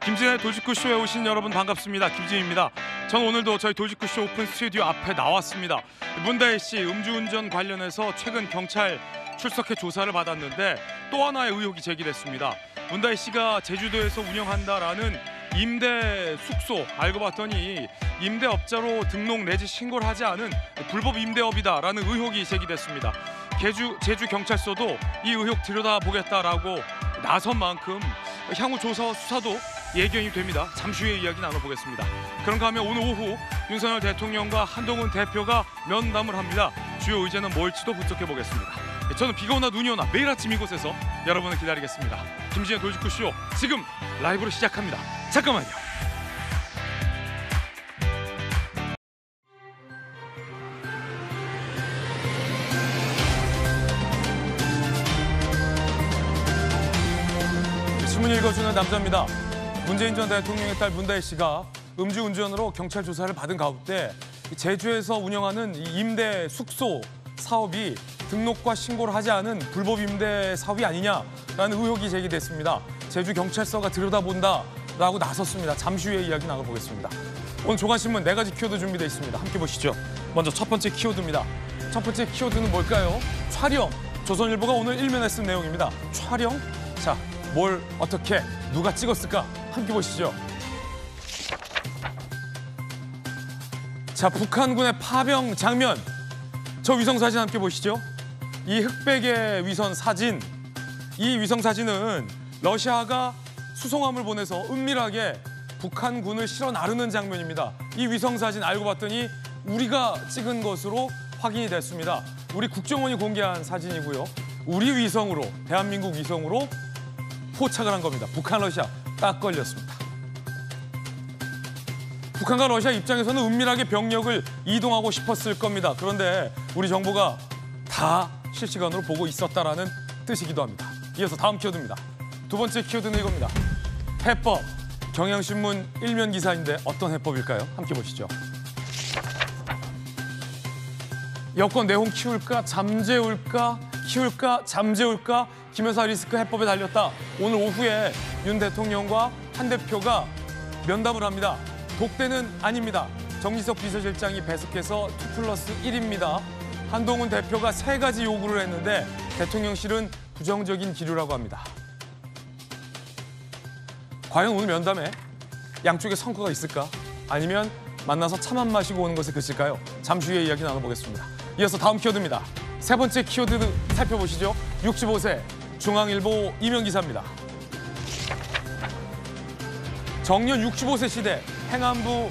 김진의 도직쿠쇼에 오신 여러분 반갑습니다. 김진입니다. 전 오늘도 저희 돌직구쇼 오픈 스튜디오 앞에 나왔습니다. 문다혜 씨 음주운전 관련해서 최근 경찰 출석해 조사를 받았는데 또 하나의 의혹이 제기됐습니다. 문다혜 씨가 제주도에서 운영한다라는 임대 숙소 알고 봤더니 임대업자로 등록 내지 신고를 하지 않은 불법 임대업이다라는 의혹이 제기됐습니다. 제주, 제주 경찰서도 이 의혹 들여다보겠다라고 나선 만큼 향후 조사와 수사도 예견이 됩니다. 잠시 후에 이야기 나눠보겠습니다. 그런가 하면 오늘 오후 윤석열 대통령과 한동훈 대표가 면담을 합니다. 주요 의제는 뭘지도 분석해 보겠습니다. 저는 비가 오나 눈이 오나 매일 아침 이곳에서 여러분을 기다리겠습니다. 김진의 돌직구쇼 지금 라이브로 시작합니다. 잠깐만요. 주문 읽어주는 남자입니다. 문재인 전 대통령의 딸 문다혜 씨가 음주운전으로 경찰 조사를 받은 가운데 제주에서 운영하는 임대 숙소 사업이 등록과 신고를 하지 않은 불법 임대 사업이 아니냐라는 의혹이 제기됐습니다. 제주 경찰서가 들여다본다라고 나섰습니다. 잠시 후에 이야기 나눠보겠습니다. 오늘 조간신문 네 가지 키워드 준비되어 있습니다. 함께 보시죠. 먼저 첫 번째 키워드입니다. 첫 번째 키워드는 뭘까요? 촬영. 조선일보가 오늘 일면에 쓴 내용입니다. 촬영? 자, 뭘 어떻게 누가 찍었을까 함께 보시죠. 자 북한군의 파병 장면 저 위성 사진 함께 보시죠. 이 흑백의 위선 사진 이 위성 사진은 러시아가 수송함을 보내서 은밀하게 북한군을 실어 나르는 장면입니다. 이 위성 사진 알고 봤더니 우리가 찍은 것으로 확인이 됐습니다. 우리 국정원이 공개한 사진이고요. 우리 위성으로 대한민국 위성으로 포착을 한 겁니다. 북한, 러시아 딱 걸렸습니다. 북한과 러시아 입장에서는 은밀하게 병력을 이동하고 싶었을 겁니다. 그런데 우리 정부가 다 실시간으로 보고 있었다라는 뜻이기도 합니다. 이어서 다음 키워드입니다. 두 번째 키워드는 이겁니다. 해법. 경향신문 일면 기사인데 어떤 해법일까요? 함께 보시죠. 여권 내홍 키울까 잠재울까 키울까 잠재울까 김여사 리스크 해법에 달렸다. 오늘 오후에 윤 대통령과 한 대표가 면담을 합니다. 독대는 아닙니다. 정기석 비서실장이 배석해서 투 플러스 1입니다. 한동훈 대표가 세 가지 요구를 했는데 대통령실은 부정적인 기류라고 합니다. 과연 오늘 면담에 양쪽에 성과가 있을까? 아니면 만나서 차만 마시고 오는 것에 그칠까요? 잠시 후에 이야기 나눠보겠습니다. 이어서 다음 키워드입니다. 세 번째 키워드 살펴보시죠. 65세 중앙일보 이명 기사입니다. 정년 65세 시대 행안부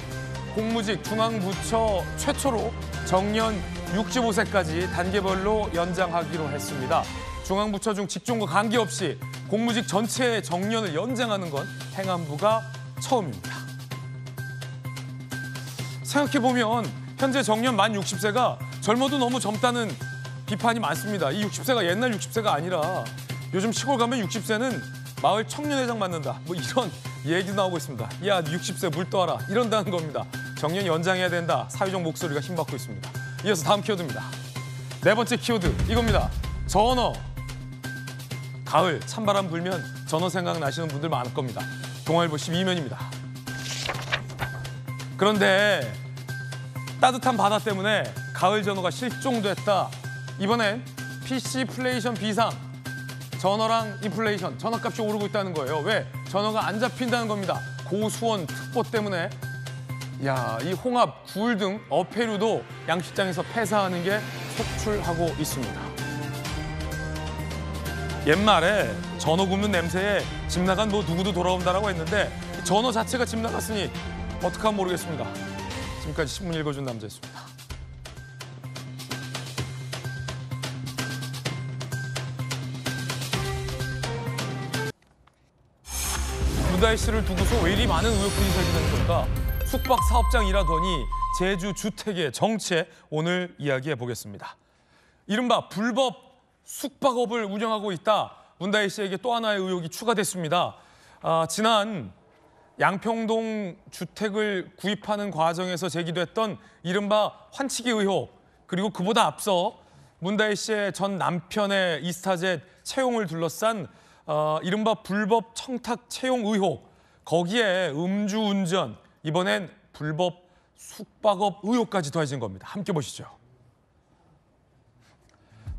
공무직 중앙부처 최초로 정년 65세까지 단계별로 연장하기로 했습니다. 중앙부처 중 직종과 관계없이 공무직 전체의 정년을 연장하는 건 행안부가 처음입니다. 생각해보면 현재 정년 만 60세가 젊어도 너무 젊다는 비판이 많습니다. 이 60세가 옛날 60세가 아니라 요즘 시골 가면 60세는 마을 청년회장 맡는다. 뭐 이런 얘기도 나오고 있습니다. 야 60세 물 떠라 와 이런다는 겁니다. 정년 연장해야 된다. 사회적 목소리가 힘받고 있습니다. 이어서 다음 키워드입니다. 네 번째 키워드 이겁니다. 전어. 가을 찬바람 불면 전어 생각나시는 분들 많을 겁니다. 동아일보 12면입니다. 그런데 따뜻한 바다 때문에 가을 전어가 실종됐다. 이번엔 PC 플레이션 비상. 전어랑 인플레이션, 전어값이 오르고 있다는 거예요. 왜? 전어가 안 잡힌다는 겁니다. 고수원 특보 때문에. 야, 이 홍합, 굴 등 어패류도 양식장에서 폐사하는 게 속출하고 있습니다. 옛말에 전어 굽는 냄새에 집 나간 뭐 누구도 돌아온다라고 했는데 전어 자체가 집 나갔으니 어떡하면 모르겠습니다. 지금까지 신문 읽어준 남자였습니다. 우다이 씨를 두고서 왜 이리 많은 의혹들이 제기되는 걸까? 숙박 사업장 이라더니 제주 주택의 정체 오늘 이야기해 보겠습니다. 이른바 불법 숙박업을 운영하고 있다. 문다혜 씨에게 또 하나의 의혹이 추가됐습니다. 아, 지난 양평동 주택을 구입하는 과정에서 제기됐던 이른바 환치기 의혹 그리고 그보다 앞서 문다혜 씨의 전 남편의 이스타젯 채용을 둘러싼 어, 이른바 불법 청탁 채용 의혹, 거기에 음주운전, 이번엔 불법 숙박업 의혹까지 더해진 겁니다. 함께 보시죠.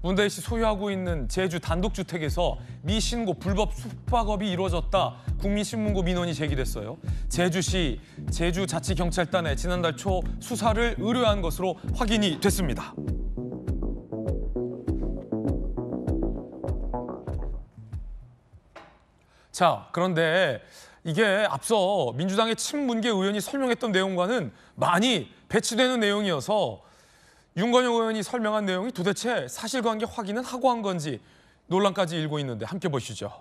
문대희 씨 소유하고 있는 제주 단독주택에서 미신고 불법 숙박업이 이루어졌다. 국민신문고 민원이 제기됐어요. 제주시 제주자치경찰단에 지난달 초 수사를 의뢰한 것으로 확인이 됐습니다. 자, 그런데 이게 앞서 민주당의 친문계 의원이 설명했던 내용과는 많이 배치되는 내용이어서 윤건영 의원이 설명한 내용이 도대체 사실관계 확인은 하고 한 건지 논란까지 일고 있는데 함께 보시죠.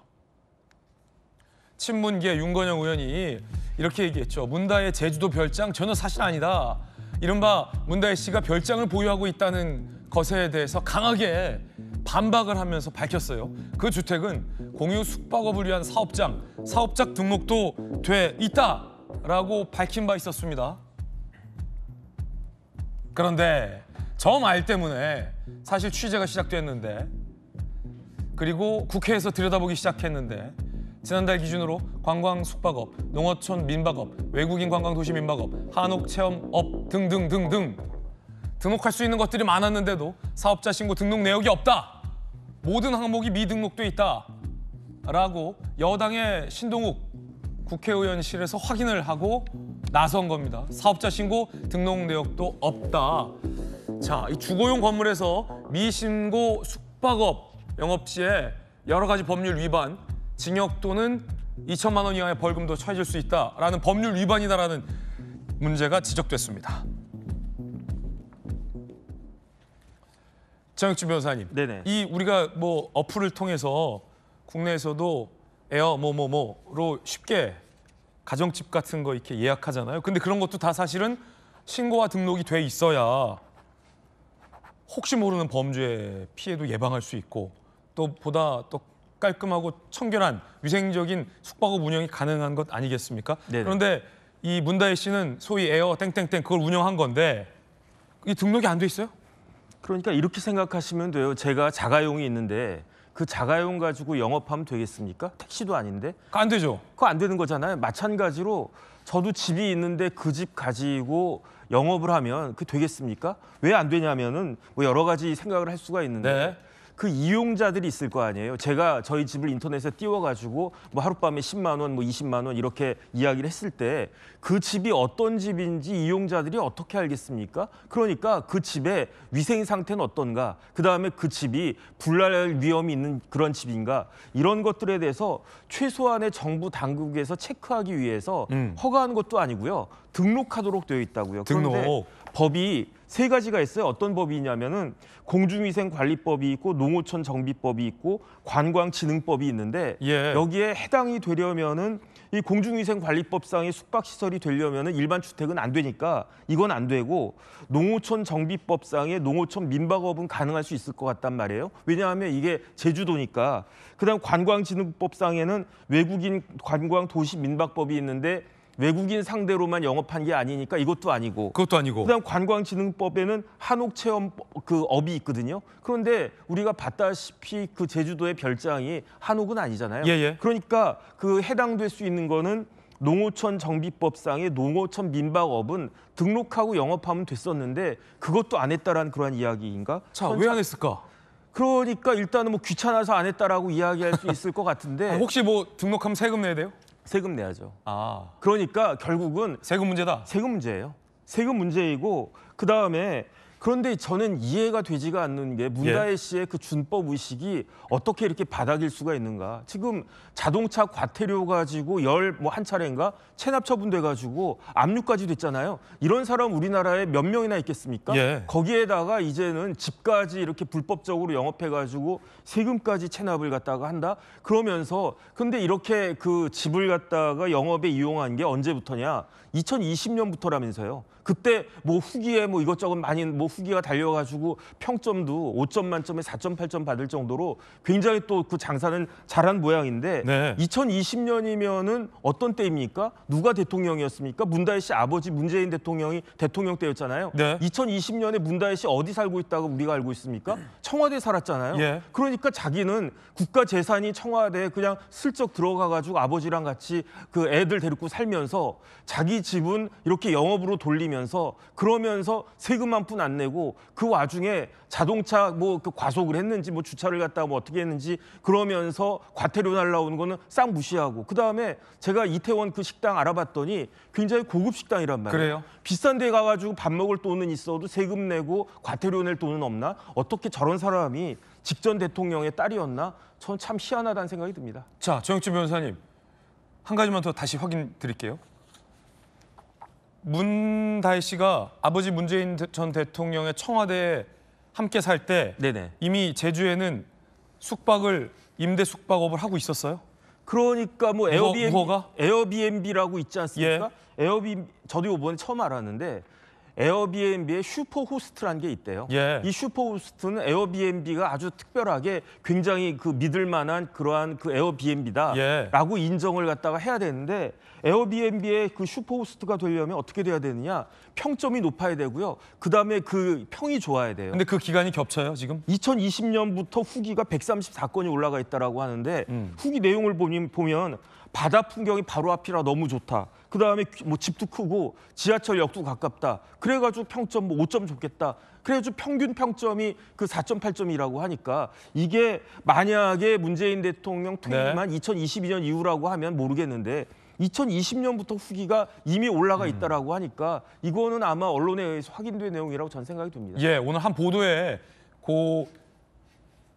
친문계 윤건영 의원이 이렇게 얘기했죠. 문다의 제주도 별장 전혀 사실 아니다. 이른바 문다혜 씨가 별장을 보유하고 있다는 것에 대해서 강하게 반박을 하면서 밝혔어요. 그 주택은 공유 숙박업을 위한 사업장, 사업장 등록도 돼 있다라고 밝힌 바 있었습니다. 그런데 저 말 때문에 사실 취재가 시작됐는데 그리고 국회에서 들여다보기 시작했는데 지난달 기준으로 관광 숙박업, 농어촌 민박업, 외국인 관광 도시 민박업, 한옥 체험업 등등등등 등록할 수 있는 것들이 많았는데도 사업자 신고 등록 내역이 없다. 모든 항목이 미등록돼 있다. 라고 여당의 신동욱 국회의원실에서 확인을 하고 나선 겁니다. 사업자 신고 등록 내역도 없다. 자, 이 주거용 건물에서 미신고 숙박업 영업 시에 여러 가지 법률 위반, 징역 또는 2천만 원 이하의 벌금도 처해질 수 있다라는 법률 위반이다라는 문제가 지적됐습니다. 장혁준 변호사님. 네네. 이 우리가 뭐 어플을 통해서 국내에서도 에어 뭐뭐뭐로 쉽게 가정집 같은 거 이렇게 예약하잖아요. 근데 그런 것도 다 사실은 신고와 등록이 돼 있어야 혹시 모르는 범죄 피해도 예방할 수 있고 또 보다 또 깔끔하고 청결한 위생적인 숙박업 운영이 가능한 것 아니겠습니까? 네네. 그런데 이 문다혜 씨는 소위 에어 땡땡땡 그걸 운영한 건데 이 등록이 안 돼 있어요? 그러니까 이렇게 생각하시면 돼요. 제가 자가용이 있는데 그 자가용 가지고 영업하면 되겠습니까? 택시도 아닌데. 안 되죠. 그거 안 되는 거잖아요. 마찬가지로 저도 집이 있는데 그 집 가지고 영업을 하면 그 되겠습니까? 왜 안 되냐면은 뭐 여러 가지 생각을 할 수가 있는데 네. 그 이용자들이 있을 거 아니에요. 제가 저희 집을 인터넷에 띄워가지고 뭐 하룻밤에 10만 원, 뭐 20만 원 이렇게 이야기를 했을 때 그 집이 어떤 집인지 이용자들이 어떻게 알겠습니까? 그러니까 그 집의 위생 상태는 어떤가, 그 다음에 그 집이 불날 위험이 있는 그런 집인가 이런 것들에 대해서 최소한의 정부 당국에서 체크하기 위해서 음. 허가한 것도 아니고요. 등록하도록 되어 있다고요. 등록. 그런데 법이 세 가지가 있어요. 어떤 법이 있냐면은 공중위생관리법이 있고 농어촌 정비법이 있고 관광진흥법이 있는데 예. 여기에 해당이 되려면은 이 공중위생관리법상의 숙박시설이 되려면은 일반 주택은 안 되니까 이건 안 되고 농어촌 정비법상의 농어촌 민박업은 가능할 수 있을 것 같단 말이에요. 왜냐하면 이게 제주도니까. 그다음 관광진흥법상에는 외국인 관광 도시 민박법이 있는데 외국인 상대로만 영업한 게 아니니까 이것도 아니고 그것도 아니고 그다음 관광진흥법에는 한옥 체험 그 업이 있거든요. 그런데 우리가 봤다시피 그 제주도의 별장이 한옥은 아니잖아요. 예, 예. 그러니까 그 해당될 수 있는 거는 농어촌 정비법상의 농어촌 민박업은 등록하고 영업하면 됐었는데 그것도 안 했다라는 그러한 이야기인가? 자, 왜 안 했을까? 그러니까 일단은 뭐 귀찮아서 안 했다라고 이야기할 수 있을 것 같은데 아, 혹시 뭐 등록하면 세금 내야 돼요? 세금 내야죠. 아. 그러니까 결국은 세금 문제다. 세금 문제예요. 세금 문제이고 그 다음에 그런데 저는 이해가 되지가 않는 게 문다혜 예. 씨의 그 준법 의식이 어떻게 이렇게 바닥일 수가 있는가. 지금 자동차 과태료 가지고 열 뭐 한 차례인가 체납 처분돼 가지고 압류까지 됐잖아요. 이런 사람 우리나라에 몇 명이나 있겠습니까? 예. 거기에다가 이제는 집까지 이렇게 불법적으로 영업해 가지고 세금까지 체납을 갖다가 한다. 그러면서 근데 이렇게 그 집을 갖다가 영업에 이용한 게 언제부터냐? 2020년부터라면서요. 그때 뭐 후기에 뭐 이것저것 많이 뭐 후기가 달려가지고 평점도 5점 만점에 4.8점 받을 정도로 굉장히 또 그 장사는 잘한 모양인데 네. 2020년이면은 어떤 때입니까? 누가 대통령이었습니까? 문다혜 씨 아버지 문재인 대통령이 대통령 때였잖아요. 네. 2020년에 문다혜 씨 어디 살고 있다고 우리가 알고 있습니까? 네. 청와대 살았잖아요. 예. 그러니까 자기는 국가 재산이 청와대에 그냥 슬쩍 들어가가지고 아버지랑 같이 그 애들 데리고 살면서 자기 자기 지분 이렇게 영업으로 돌리면서 그러면서 세금만 뿐안 내고 그 와중에 자동차 뭐 그 과속을 했는지 뭐 주차를 갔다 뭐 어떻게 했는지 그러면서 과태료 날라오는 거는 싹 무시하고 그 다음에 제가 이태원 그 식당 알아봤더니 굉장히 고급 식당이란 말이에요. 그래요? 비싼 데 가가지고 밥 먹을 돈은 있어도 세금 내고 과태료 낼 돈은 없나? 어떻게 저런 사람이 직전 대통령의 딸이었나? 전참 희한하다는 생각이 듭니다. 자, 정영진 변호사님. 한 가지만 더 다시 확인 드릴게요. 문다희 씨가 아버지 문재인 전 대통령의 청와대에 함께 살 때 이미 제주에는 숙박을 임대 숙박업을 하고 있었어요? 그러니까 뭐 에어비앤비, 에어비앤비라고 있지 않습니까? 예. 에어비 저도 이번에 처음 알았는데 에어비앤비의 슈퍼 호스트라는 게 있대요. 예. 이 슈퍼 호스트는 에어비앤비가 아주 특별하게 굉장히 그 믿을 만한 그러한 그 에어비앤비다라고 예. 인정을 갖다가 해야 되는데 에어비앤비의 그 슈퍼 호스트가 되려면 어떻게 돼야 되느냐? 평점이 높아야 되고요. 그다음에 그 평이 좋아야 돼요. 근데 그 기간이 겹쳐요, 지금? 2020년부터 후기가 134건이 올라가 있다라고 하는데 음. 후기 내용을 보면 바다 풍경이 바로 앞이라 너무 좋다. 그다음에 뭐 집도 크고 지하철역도 가깝다. 그래가지고 평점 뭐 5점 좋겠다 그래가지고 평균 평점이 그 4.8점이라고 하니까 이게 만약에 문재인 대통령 네. 퇴임한 네. 2022년 이후라고 하면 모르겠는데 2020년부터 후기가 이미 올라가 음. 있다라고 하니까 이거는 아마 언론에 의해서 확인된 내용이라고 전 생각이 듭니다. 예, 오늘 한 보도에 고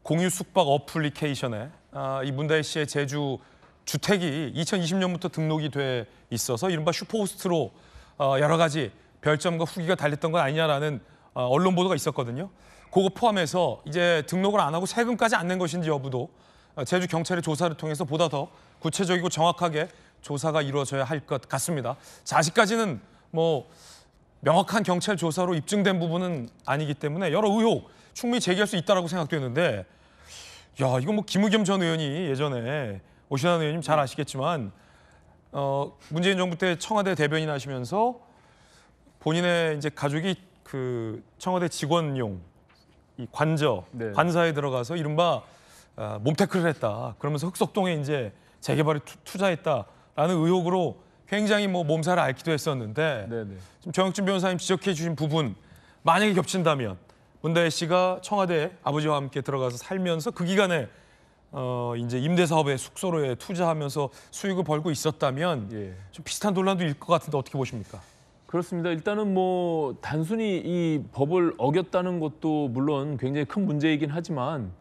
공유 숙박 어플리케이션에 아, 이 문다혜 씨의 제주 주택이 2020년부터 등록이 돼 있어서 이른바 슈퍼호스트로 어, 여러 가지 별점과 후기가 달렸던 건 아니냐라는 어, 언론 보도가 있었거든요. 그거 포함해서 이제 등록을 안 하고 세금까지 안 낸 것인지 여부도 어, 제주 경찰의 조사를 통해서 보다 더 구체적이고 정확하게 조사가 이루어져야 할 것 같습니다. 자식까지는 뭐 명확한 경찰 조사로 입증된 부분은 아니기 때문에 여러 의혹 충분히 제기할 수 있다고 생각되는데 야 이거 뭐김우겸전 의원이 예전에 오신환 의원님 잘 네. 아시겠지만 어, 문재인 정부 때 청와대 대변인 하시면서 본인의 이제 가족이 그 청와대 직원용 이 관저 네. 관사에 들어가서 이른바 어, 아, 몸테크를 했다 그러면서 흑석동에 이제 재개발에 투, 투 자했다라는 의혹으로 굉장히 뭐 몸살을 앓기도 했었는데 네네. 네. 지금 정혁진 변호사님 지적해 주신 부분 만약에 겹친다면 문다혜 씨가 청와대 아버지와 함께 들어가서 살면서 그 기간에 어, 이제 임대 사업에 숙소로에 투자하면서 수익을 벌고 있었다면 예. 좀 비슷한 논란도 일 것 같은데 어떻게 보십니까? 그렇습니다. 일단은 뭐 단순히 이 법을 어겼다는 것도 물론 굉장히 큰 문제이긴 하지만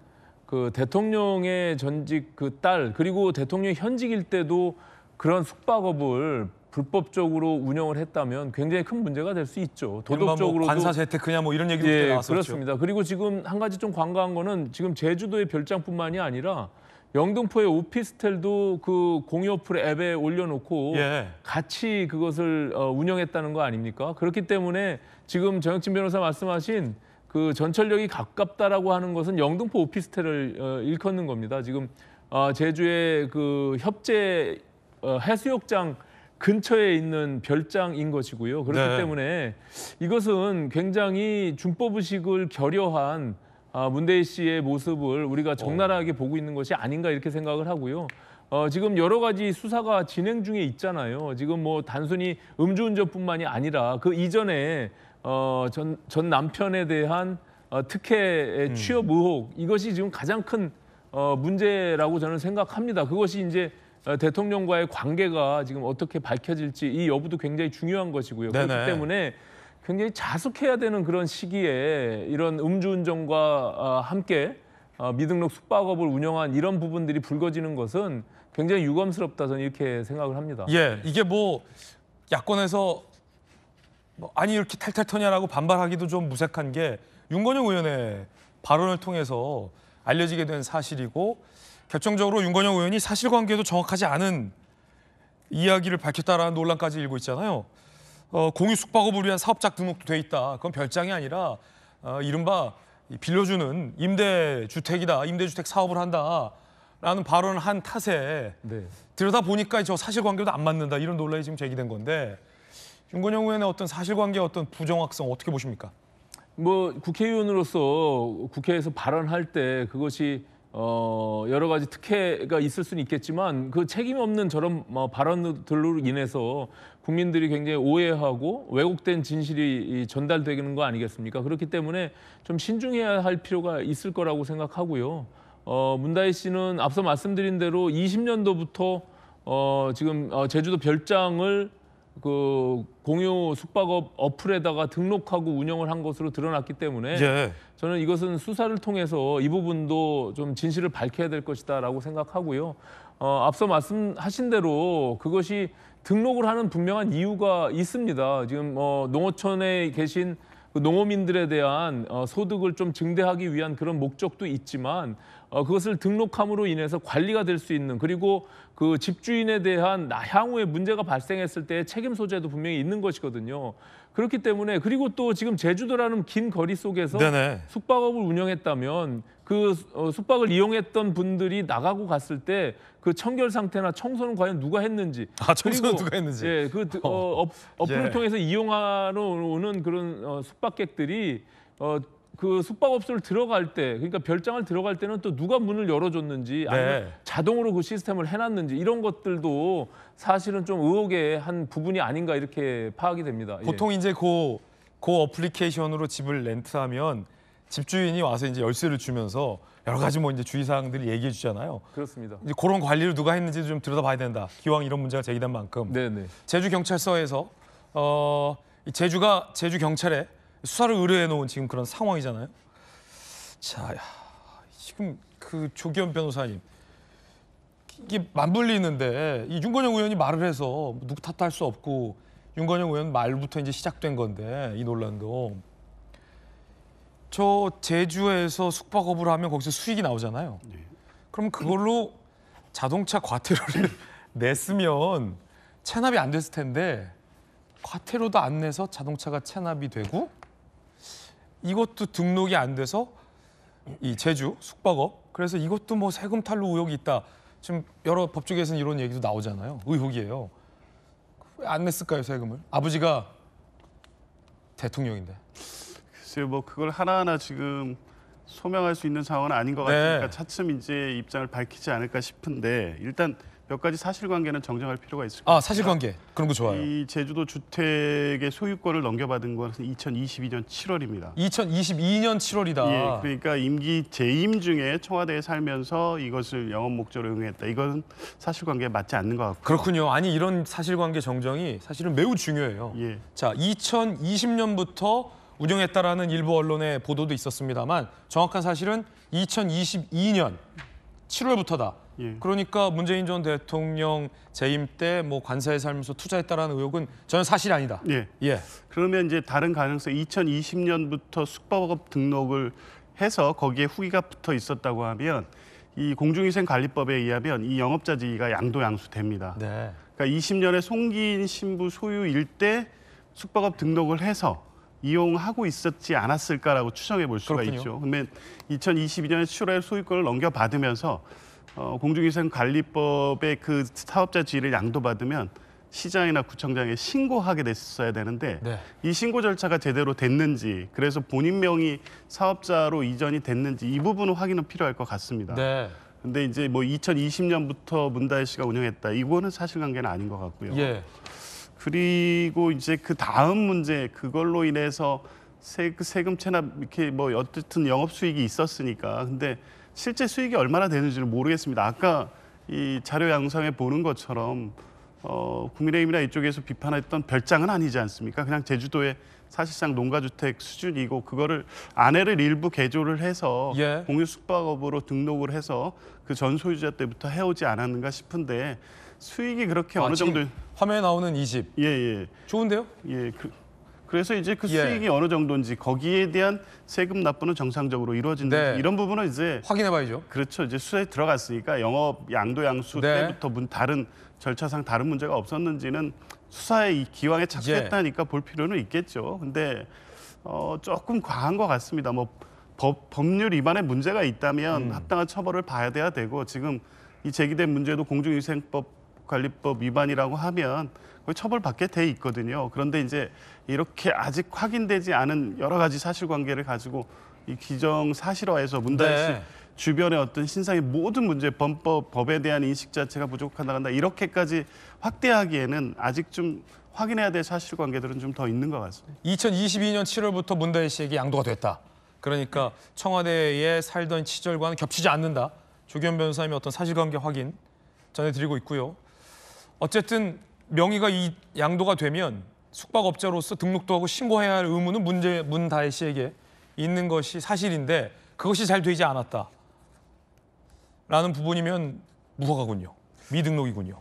그 대통령의 전직 그 딸 그리고 대통령 현직일 때도 그런 숙박업을 불법적으로 운영을 했다면 굉장히 큰 문제가 될 수 있죠. 도덕적으로 뭐 관사 재테크냐 뭐 이런 얘기도 예, 나왔었죠. 그렇습니다. 그리고 지금 한 가지 좀관광한 거는 지금 제주도의 별장뿐만이 아니라 영등포의 오피스텔도 그 공유어플 앱에 올려놓고 예. 같이 그것을 어, 운영했다는 거 아닙니까? 그렇기 때문에 지금 정혁진 변호사 말씀하신 그 전철역이 가깝다라고 하는 것은 영등포 오피스텔을 어, 일컫는 겁니다. 지금 어, 제주의 그 협재 어, 해수욕장 근처에 있는 별장인 것이고요. 그렇기 네. 때문에 이것은 굉장히 준법의식을 결여한 아, 문대희 씨의 모습을 우리가 적나라하게 보고 있는 것이 아닌가 이렇게 생각을 하고요. 어, 지금 여러 가지 수사가 진행 중에 있잖아요. 지금 뭐 단순히 음주운전뿐만이 아니라 그 이전에 어, 전, 전 남편에 대한 어, 특혜 취업 음. 의혹 이것이 지금 가장 큰 어, 문제라고 저는 생각합니다. 그것이 이제 어, 대통령과의 관계가 지금 어떻게 밝혀질지 이 여부도 굉장히 중요한 것이고요. 네네. 그렇기 때문에 굉장히 자숙해야 되는 그런 시기에 이런 음주운전과 어, 함께 어, 미등록 숙박업을 운영한 이런 부분들이 불거지는 것은 굉장히 유감스럽다 저는 이렇게 생각을 합니다. 예, 이게 뭐 야권에서 뭐 아니 이렇게 탈탈 터냐라고 반발하기도 좀 무색한 게 윤건영 의원의 발언을 통해서 알려지게 된 사실이고 결정적으로 윤건영 의원이 사실관계도 정확하지 않은 이야기를 밝혔다라는 논란까지 일고 있잖아요. 어, 공유 숙박업을 위한 사업자 등록도 돼 있다. 그건 별장이 아니라 어, 이른바 빌려주는 임대주택이다. 임대주택 사업을 한다. 라는 발언을 한 탓에 네. 들여다보니까 저 사실관계도 안 맞는다. 이런 논란이 지금 제기된 건데 윤건영 의원의 어떤 사실관계 어떤 부정확성 어떻게 보십니까? 뭐 국회의원으로서 국회에서 발언할 때 그것이 어, 여러 가지 특혜가 있을 수는 있겠지만 그 책임 없는 저런 뭐 발언들로 인해서 국민들이 굉장히 오해하고 왜곡된 진실이 전달되는 거 아니겠습니까? 그렇기 때문에 좀 신중해야 할 필요가 있을 거라고 생각하고요. 어, 문다희 씨는 앞서 말씀드린 대로 20년도부터 어, 지금 어, 제주도 별장을 그 공유 숙박업 어플에다가 등록하고 운영을 한 것으로 드러났기 때문에 예. 저는 이것은 수사를 통해서 이 부분도 좀 진실을 밝혀야 될 것이다라고 생각하고요. 어, 앞서 말씀하신 대로 그것이 등록을 하는 분명한 이유가 있습니다. 지금 어, 농어촌에 계신 그 농어민들에 대한 어, 소득을 좀 증대하기 위한 그런 목적도 있지만 어, 그것을 등록함으로 인해서 관리가 될 수 있는 그리고 그 집주인에 대한 향후에 문제가 발생했을 때 책임 소재도 분명히 있는 것이거든요. 그렇기 때문에 그리고 또 지금 제주도라는 긴 거리 속에서 네네. 숙박업을 운영했다면 그 어, 숙박을 이용했던 분들이 나가고 갔을 때 그 청결 상태나 청소는 과연 누가 했는지 아 청소는 누가 했는지 예, 그 어, 어, 어플을 예. 통해서 이용하러 오는 그런 어, 숙박객들이 어, 그 숙박업소를 들어갈 때 그러니까 별장을 들어갈 때는 또 누가 문을 열어줬는지 네. 아니면 네. 자동으로 그 시스템을 해놨는지 이런 것들도 사실은 좀 의혹의 한 부분이 아닌가 이렇게 파악이 됩니다. 예. 보통 예. 이제 그, 그 어플리케이션으로 집을 렌트하면 집주인이 와서 이제 열쇠를 주면서 여러 가지 뭐 이제 주의사항들을 얘기해 주잖아요. 그렇습니다. 이제 그런 관리를 누가 했는지 좀 들여다봐야 된다. 기왕 이런 문제가 제기된 만큼 네네. 제주 경찰서에서 어 제주가 제주 경찰에 수사를 의뢰해 놓은 지금 그런 상황이잖아요. 자, 야, 지금 그 조기현 변호사님 이게 맞물리는데 이 윤건영 의원이 말을 해서 누구 탓할 도수 없고 윤건영 의원 말부터 이제 시작된 건데 이 논란도 저 제주에서 숙박업을 하면 거기서 수익이 나오잖아요. 네. 그럼 그걸로 자동차 과태료를 냈으면 체납이 안 됐을 텐데 과태료도 안 내서 자동차가 체납이 되고 이것도 등록이 안 돼서 이 제주 숙박업 그래서 이것도 뭐 세금 탈루 의혹이 있다. 지금 여러 법조계에서는 이런 얘기도 나오잖아요. 의혹이에요. 왜 안 냈을까요 세금을? 아버지가 대통령인데. 글쎄요, 뭐 그걸 하나하나 지금 소명할 수 있는 상황은 아닌 것 네. 같으니까 차츰 이제 입장을 밝히지 않을까 싶은데 일단 몇 가지 사실관계는 정정할 필요가 있을 것 아, 같아요. 사실관계. 그런 거 좋아요. 이 제주도 주택의 소유권을 넘겨받은 것은 2022년 7월입니다. 2022년 7월이다. 예, 그러니까 임기 재임 중에 청와대에 살면서 이것을 영업 목적으로 이용했다. 이건 사실관계에 맞지 않는 것 같고. 그렇군요. 아니 이런 사실관계 정정이 사실은 매우 중요해요. 예. 자, 2020년부터 운영했다라는 일부 언론의 보도도 있었습니다만 정확한 사실은 2022년 7월부터다. 예. 그러니까 문재인 전 대통령 재임 때 뭐관사에 살면서 투자했다라는 의혹은 전혀 사실이 아니다. 예. 예. 그러면 이제 다른 가능성 2020년부터 숙박업 등록을 해서 거기에 후기가 붙어 있었다고 하면 이 공중위생관리법에 의하면 이 영업자지가 양도양수됩니다. 네. 그러니까 20년에 송기인 신부 소유일 때 숙박업 등록을 해서 이용하고 있었지 않았을까라고 추정해 볼 수가 그렇군요. 있죠. 근데 2022년 에 7월에 소유권을 넘겨받으면서 어, 공중위생관리법의 그 사업자 지위를 양도받으면 시장이나 구청장에 신고하게 됐어야 되는데 네. 이 신고 절차가 제대로 됐는지 그래서 본인 명의 사업자로 이전이 됐는지 이 부분은 확인은 필요할 것 같습니다. 네. 근데 이제 뭐 2020년부터 문다혜 씨가 운영했다 이거는 사실관계는 아닌 것 같고요. 예. 그리고 이제 그 다음 문제 그걸로 인해서 그 세금 체납 이렇게 뭐 어쨌든 영업 수익이 있었으니까 근데 실제 수익이 얼마나 되는지는 모르겠습니다. 아까 이 자료 양상에 보는 것처럼 어, 국민의힘이나 이쪽에서 비판했던 별장은 아니지 않습니까? 그냥 제주도에 사실상 농가주택 수준이고 그거를 아내를 일부 개조를 해서 예. 공유 숙박업으로 등록을 해서 그 전 소유자 때부터 해오지 않았는가 싶은데 수익이 그렇게 아, 어느 정도 화면에 나오는 이 집. 예, 예. 좋은데요? 예. 그, 그래서 이제 그 예. 수익이 어느 정도인지 거기에 대한 세금 납부는 정상적으로 이루어진다. 네. 이런 부분은 이제 확인해 봐야죠. 그렇죠. 이제 수에 사 들어갔으니까 영업 양도 양수 네. 때부터 문 다른 절차상 다른 문제가 없었는지는 수사의 기왕에 착수했다니까 예. 볼 필요는 있겠죠. 근데 어, 조금 과한 것 같습니다. 뭐 법, 법률 위반에 문제가 있다면 음. 합당한 처벌을 봐야 돼야 되고 지금 이 제기된 문제도 공중위생법 관리법 위반이라고 하면 거의 처벌받게 돼 있거든요. 그런데 이제 이렇게 아직 확인되지 않은 여러 가지 사실관계를 가지고 이 기정 사실화에서 문단혜 네. 주변의 어떤 신상의 모든 문제, 범법, 법에 대한 인식 자체가 부족하다간다 이렇게까지 확대하기에는 아직 좀 확인해야 될 사실관계들은 좀 더 있는 것 같습니다. 2022년 7월부터 문다혜 씨에게 양도가 됐다. 그러니까 청와대에 살던 시절과는 겹치지 않는다. 조기현 변호사님의 어떤 사실관계 확인 전해드리고 있고요. 어쨌든 명의가 이 양도가 되면 숙박업자로서 등록도 하고 신고해야 할 의무는 문제 문다혜 씨에게 있는 것이 사실인데 그것이 잘 되지 않았다. 라는 부분이면 무허가군요. 미등록이군요.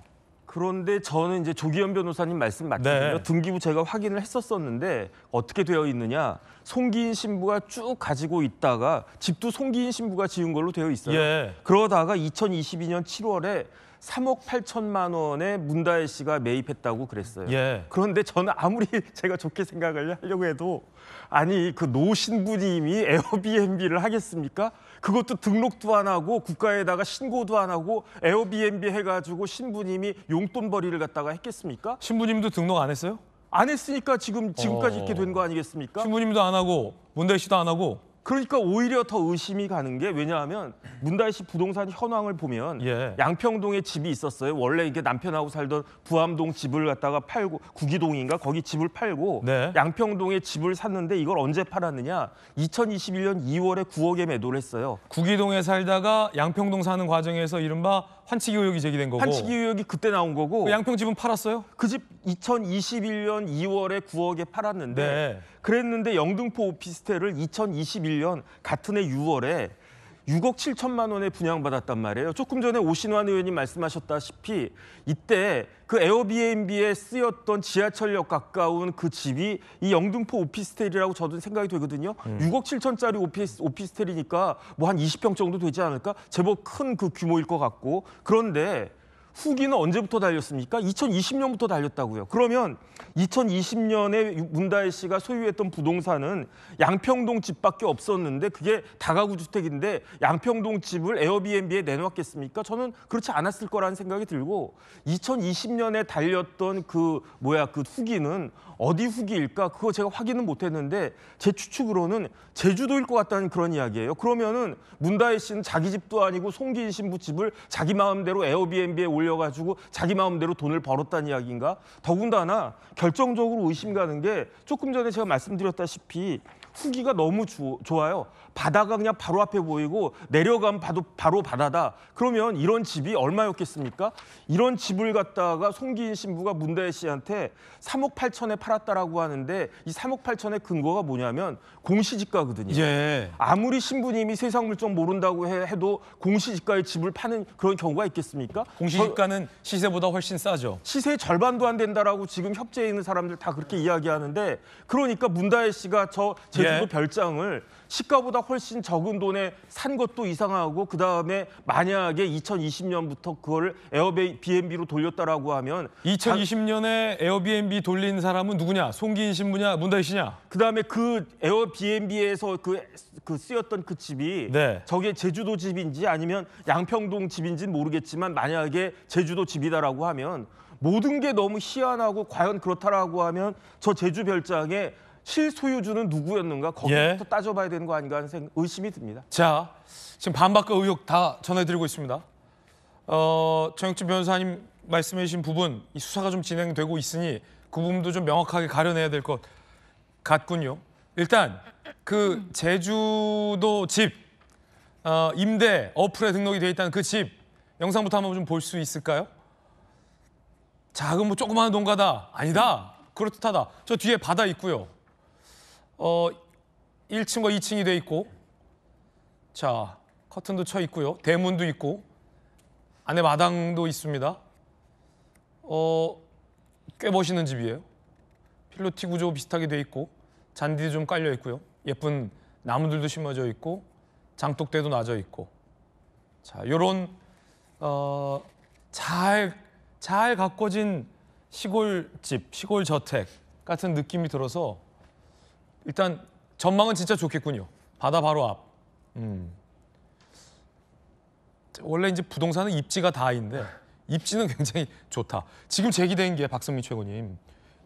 그런데 저는 이제 조기현 변호사님 말씀 맞거든요. 네. 등기부 제가 확인을 했었었는데 어떻게 되어 있느냐. 송기인 신부가 쭉 가지고 있다가 집도 송기인 신부가 지은 걸로 되어 있어요. 예. 그러다가 2022년 7월에 3억 8천만 원에 문다혜 씨가 매입했다고 그랬어요. 예. 그런데 저는 아무리 제가 좋게 생각을 하려고 해도 아니 그 노신부님이 에어비앤비를 하겠습니까? 그것도 등록도 안 하고 국가에다가 신고도 안 하고 에어비앤비 해가지고 신부님이 용돈벌이를 갖다가 했겠습니까? 신부님도 등록 안 했어요? 안 했으니까 지금 지금까지 어... 이렇게 된 거 아니겠습니까? 신부님도 안 하고 문다혜 씨도 안 하고 그러니까 오히려 더 의심이 가는 게 왜냐하면 문다혜 씨 부동산 현황을 보면 예. 양평동에 집이 있었어요. 원래 이게 남편하고 살던 부암동 집을 갖다가 팔고 구기동인가 거기 집을 팔고 네. 양평동에 집을 샀는데 이걸 언제 팔았느냐? 2021년 2월에 9억에 매도를 했어요. 구기동에 살다가 양평동 사는 과정에서 이른바 환치기 의혹이 제기된 거고. 환치기 의혹이 그때 나온 거고. 그 양평 집은 팔았어요? 그 집 2021년 2월에 9억에 팔았는데 네. 그랬는데 영등포 오피스텔을 2021년 같은 해 6월에 6억 7천만 원에 분양받았단 말이에요. 조금 전에 오신환 의원님 말씀하셨다시피 이때 그 에어비앤비에 쓰였던 지하철역 가까운 그 집이 이 영등포 오피스텔이라고 저도 생각이 되거든요. 음. 6억 7천짜리 오피스, 오피스텔이니까 뭐 한 20평 정도 되지 않을까? 제법 큰 그 규모일 것 같고 그런데 후기는 언제부터 달렸습니까? 2020년부터 달렸다고요. 그러면 2020년에 문다혜 씨가 소유했던 부동산은 양평동 집밖에 없었는데 그게 다가구 주택인데 양평동 집을 에어비앤비에 내놓았겠습니까? 저는 그렇지 않았을 거라는 생각이 들고 2020년에 달렸던 그 뭐야 그 후기는 어디 후기일까? 그거 제가 확인은 못했는데 제 추측으로는 제주도일 것 같다는 그런 이야기예요. 그러면은 문다혜 씨는 자기 집도 아니고 송기인 신부 집을 자기 마음대로 에어비앤비에 올려가지고 자기 마음대로 돈을 벌었다는 이야기인가? 더군다나 결정적으로 의심 가는 게 조금 전에 제가 말씀드렸다시피 후기가 너무 주, 좋아요. 바다가 그냥 바로 앞에 보이고 내려가면 바로, 바로 바다다. 그러면 이런 집이 얼마였겠습니까? 이런 집을 갖다가 송기인 신부가 문다혜 씨한테 3억 8천에 팔았다라고 하는데 이 3억 8천의 근거가 뭐냐면 공시지가거든요. 예. 아무리 신부님이 세상 물정 모른다고 해도 공시지가의 집을 파는 그런 경우가 있겠습니까? 공시지가는 저, 시세보다 훨씬 싸죠. 시세 절반도 안 된다라고 지금 협재에 있는 사람들 다 그렇게 이야기하는데 그러니까 문다혜 씨가 저 제주도 예. 별장을 시가보다 훨씬 적은 돈에 산 것도 이상하고 그다음에 만약에 2020년부터 그걸 에어비앤비로 돌렸다라고 하면 2020년에 에어비앤비 돌린 사람은 누구냐? 송기인 신부냐? 문다희 씨냐? 그다음에 그 에어비앤비에서 그, 그 쓰였던 그 집이 네. 저게 제주도 집인지 아니면 양평동 집인지는 모르겠지만 만약에 제주도 집이다라고 하면 모든 게 너무 희한하고 과연 그렇다라고 하면 저 제주 별장에 실소유주는 누구였는가 거기부터 예. 따져봐야 되는 거 아닌가 하는 생각, 의심이 듭니다. 자, 지금 반박과 의혹 다 전해드리고 있습니다. 어, 정영진 변호사님 말씀해 주신 부분 이 수사가 좀 진행되고 있으니 그 부분도 좀 명확하게 가려내야 될 것 같군요. 일단 그 제주도 집 어, 임대 어플에 등록이 돼 있다는 그 집 영상부터 한번 좀 볼 수 있을까요? 작은 뭐 조그마한 농가다 아니다 그렇듯하다 저 뒤에 바다 있고요 어, 1층과 2층이 돼 있고 자 커튼도 쳐 있고요. 대문도 있고 안에 마당도 있습니다. 어, 꽤 멋있는 집이에요. 필로티 구조 비슷하게 돼 있고 잔디도 좀 깔려 있고요. 예쁜 나무들도 심어져 있고 장독대도 나져 있고 자 요런 어, 잘, 잘 가꿔진 시골집, 시골 저택 같은 느낌이 들어서 일단 전망은 진짜 좋겠군요. 바다 바로 앞. 음. 원래 이제 부동산은 입지가 다인데 입지는 굉장히 좋다. 지금 제기된 게 박성민 최고님.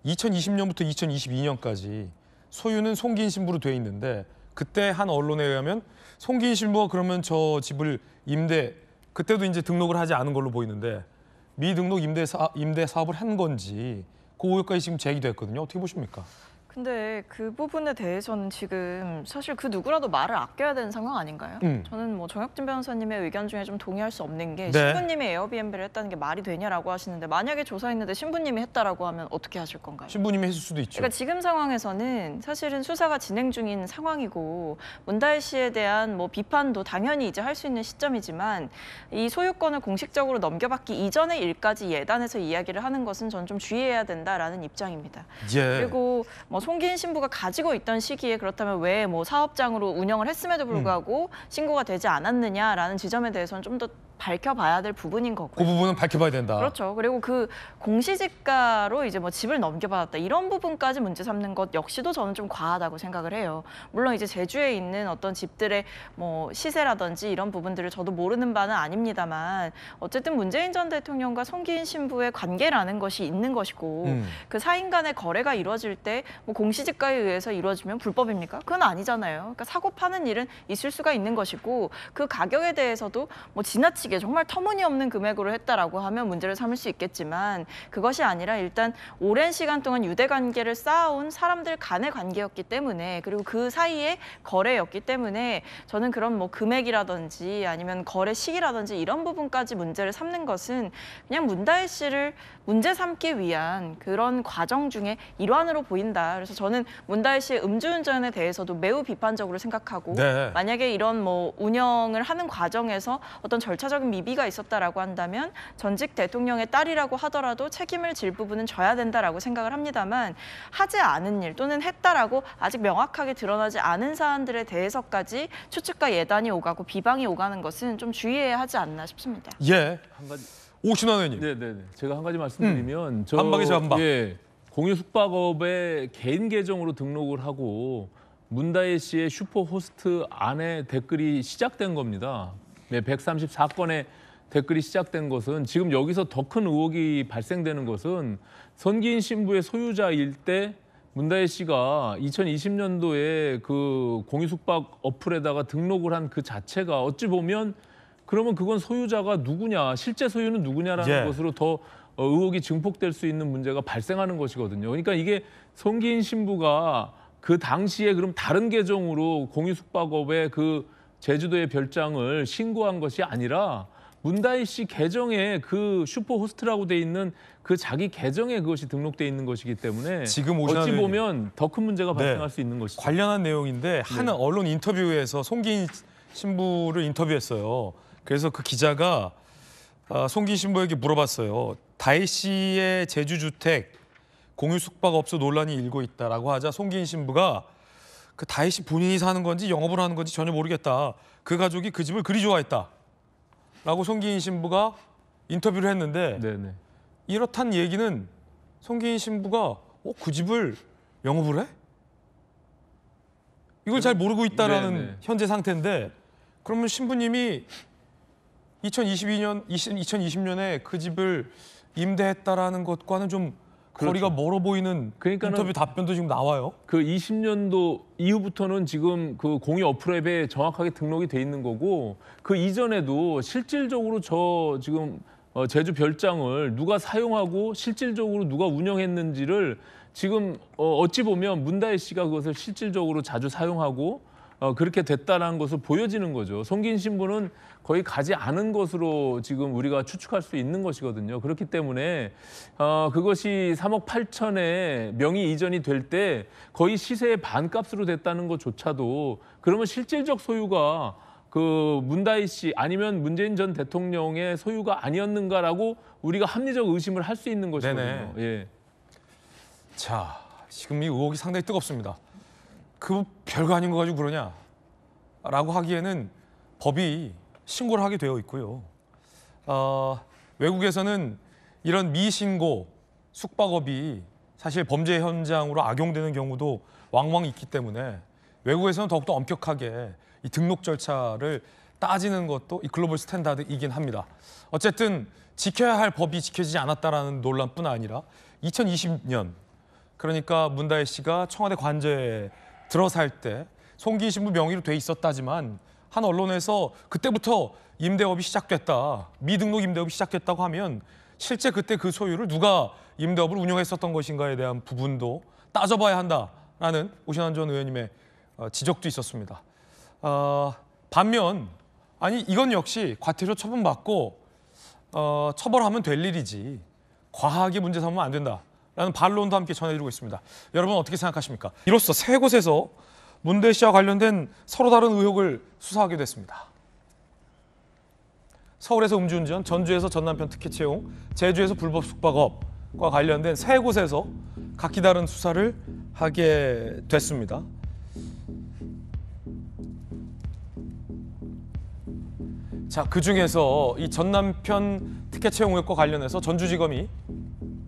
2020년부터 2022년까지 소유는 송기인 신부로 돼 있는데 그때 한 언론에 의하면 송기인 신부가 그러면 저 집을 임대 그때도 이제 등록을 하지 않은 걸로 보이는데 미등록 임대 사, 임대 사업을 한 건지 그 의혹까지 지금 제기됐거든요. 어떻게 보십니까? 근데 그 부분에 대해서는 지금 사실 그 누구라도 말을 아껴야 되는 상황 아닌가요? 음. 저는 뭐 정혁진 변호사님의 의견 중에 좀 동의할 수 없는 게 네. 신부님이 에어비앤비를 했다는 게 말이 되냐라고 하시는데 만약에 조사했는데 신부님이 했다라고 하면 어떻게 하실 건가요? 신부님이 했을 수도 있죠. 그러니까 지금 상황에서는 사실은 수사가 진행 중인 상황이고 문다혜 씨에 대한 뭐 비판도 당연히 이제 할 수 있는 시점이지만 이 소유권을 공식적으로 넘겨받기 이전의 일까지 예단해서 이야기를 하는 것은 저는 좀 주의해야 된다라는 입장입니다. 예. 그리고 뭐 송기인 신부가 가지고 있던 시기에 그렇다면 왜 뭐 사업장으로 운영을 했음에도 불구하고 음. 신고가 되지 않았느냐라는 지점에 대해서는 좀더 밝혀봐야 될 부분인 거고요. 그 부분은 밝혀봐야 된다. 그렇죠. 그리고 그 공시지가로 이제 뭐 집을 넘겨받았다 이런 부분까지 문제 삼는 것 역시도 저는 좀 과하다고 생각을 해요. 물론 이제 제주에 있는 어떤 집들의 뭐 시세라든지 이런 부분들을 저도 모르는 바는 아닙니다만 어쨌든 문재인 전 대통령과 성기인 신부의 관계라는 것이 있는 것이고 음. 그 사인 간의 거래가 이루어질 때 뭐 공시지가에 의해서 이루어지면 불법입니까? 그건 아니잖아요. 그러니까 사고 파는 일은 있을 수가 있는 것이고 그 가격에 대해서도 뭐 지나치 지나치게 정말 터무니없는 금액으로 했다라고 하면 문제를 삼을 수 있겠지만 그것이 아니라 일단 오랜 시간 동안 유대 관계를 쌓아온 사람들 간의 관계였기 때문에 그리고 그 사이에 거래였기 때문에 저는 그런 뭐 금액이라든지 아니면 거래 시기라든지 이런 부분까지 문제를 삼는 것은 그냥 문다혜 씨를 문제 삼기 위한 그런 과정 중에 일환으로 보인다. 그래서 저는 문다혜 씨의 음주운전에 대해서도 매우 비판적으로 생각하고 네. 만약에 이런 뭐 운영을 하는 과정에서 어떤 절차적 국가적인 미비가 있었다라고 한다면 전직 대통령의 딸이라고 하더라도 책임을 질 부분은 져야 된다라고 생각을 합니다만 하지 않은 일 또는 했다라고 아직 명확하게 드러나지 않은 사안들에 대해서까지 추측과 예단이 오가고 비방이 오가는 것은 좀 주의해야 하지 않나 싶습니다. 예. 한 가지 오신환 의원님. 네, 네, 네. 제가 한 가지 말씀드리면 음. 저 반박이죠, 반박. 예. 공유 숙박업에 개인 계정으로 등록을 하고 문다혜 씨의 슈퍼 호스트 안에 댓글이 시작된 겁니다. 네, 134건의 댓글이 시작된 것은 지금 여기서 더 큰 의혹이 발생되는 것은 선기인 신부의 소유자일 때 문다혜 씨가 2020년도에 그 공유 숙박 어플에다가 등록을 한 그 자체가 어찌 보면 그러면 그건 소유자가 누구냐, 실제 소유는 누구냐라는 예. 것으로 더 어, 의혹이 증폭될 수 있는 문제가 발생하는 것이거든요. 그러니까 이게 선기인 신부가 그 당시에 그럼 다른 계정으로 공유 숙박업의 그 제주도의 별장을 신고한 것이 아니라 문다희 씨 계정에 그 슈퍼 호스트라고 돼 있는 그 자기 계정에 그것이 등록돼 있는 것이기 때문에 지금 어찌 보면 더 큰 문제가 네. 발생할 네. 수 있는 것이죠. 관련한 내용인데 네. 한 네. 언론 인터뷰에서 송기인 신부를 인터뷰했어요. 그래서 그 기자가 아, 송기인 신부에게 물어봤어요. 다희 씨의 제주 주택 공유 숙박업소 논란이 일고 있다라고 하자 송기인 신부가 그 다윗이 본인이 사는 건지 영업을 하는 건지 전혀 모르겠다. 그 가족이 그 집을 그리 좋아했다. 라고 송기인 신부가 인터뷰를 했는데 네네. 이렇단 얘기는 송기인 신부가 어, 그 집을 영업을 해? 이걸 잘 모르고 있다라는 네네. 현재 상태인데 그러면 신부님이 2022년 20, 2020년에 그 집을 임대했다라는 것과는 좀 거리가 그렇죠. 멀어 보이는 그러니까는 인터뷰 답변도 지금 나와요. 그 20년도 이후부터는 지금 그 공유 어플앱에 정확하게 등록이 돼 있는 거고 그 이전에도 실질적으로 저 지금 어, 제주 별장을 누가 사용하고 실질적으로 누가 운영했는지를 지금 어, 어찌 보면 문다혜 씨가 그것을 실질적으로 자주 사용하고 어, 그렇게 됐다라는 것을 보여지는 거죠. 송긴 신부는 거의 가지 않은 것으로 지금 우리가 추측할 수 있는 것이거든요. 그렇기 때문에 어, 그것이 3억 8천에 명의 이전이 될 때 거의 시세의 반값으로 됐다는 것조차도 그러면 실질적 소유가 그 문다희 씨 아니면 문재인 전 대통령의 소유가 아니었는가라고 우리가 합리적 의심을 할 수 있는 것이거든요. 네네. 예. 자, 지금 이 의혹이 상당히 뜨겁습니다. 그 별거 아닌 거 가지고 그러냐라고 하기에는 법이 신고를 하게 되어 있고요. 어, 외국에서는 이런 미신고 숙박업이 사실 범죄 현장으로 악용되는 경우도 왕왕 있기 때문에 외국에서는 더욱더 엄격하게 이 등록 절차를 따지는 것도 이 글로벌 스탠다드이긴 합니다. 어쨌든 지켜야 할 법이 지켜지지 않았다라는 논란뿐 아니라 2020년 그러니까 문다혜 씨가 청와대 관저에 들어설 때 송기신 부 명의로 돼 있었다지만 한 언론에서 그때부터 임대업이 시작됐다, 미등록 임대업이 시작됐다고 하면 실제 그때 그 소유를 누가 임대업을 운영했었던 것인가에 대한 부분도 따져봐야 한다라는 오신환 전 의원님의 어, 지적도 있었습니다. 어, 반면 아니 이건 역시 과태료 처분받고 어, 처벌하면 될 일이지 과하게 문제 삼으면 안 된다라는 반론도 함께 전해드리고 있습니다. 여러분 어떻게 생각하십니까? 이로써 세 곳에서 문대 씨와 관련된 서로 다른 의혹을 수사하게 됐습니다. 서울에서 음주운전, 전주에서 전남편 특혜 채용, 제주에서 불법 숙박업과 관련된 세 곳에서 각기 다른 수사를 하게 됐습니다. 자, 그 중에서 이 전남편 특혜 채용 의혹과 관련해서 전주지검이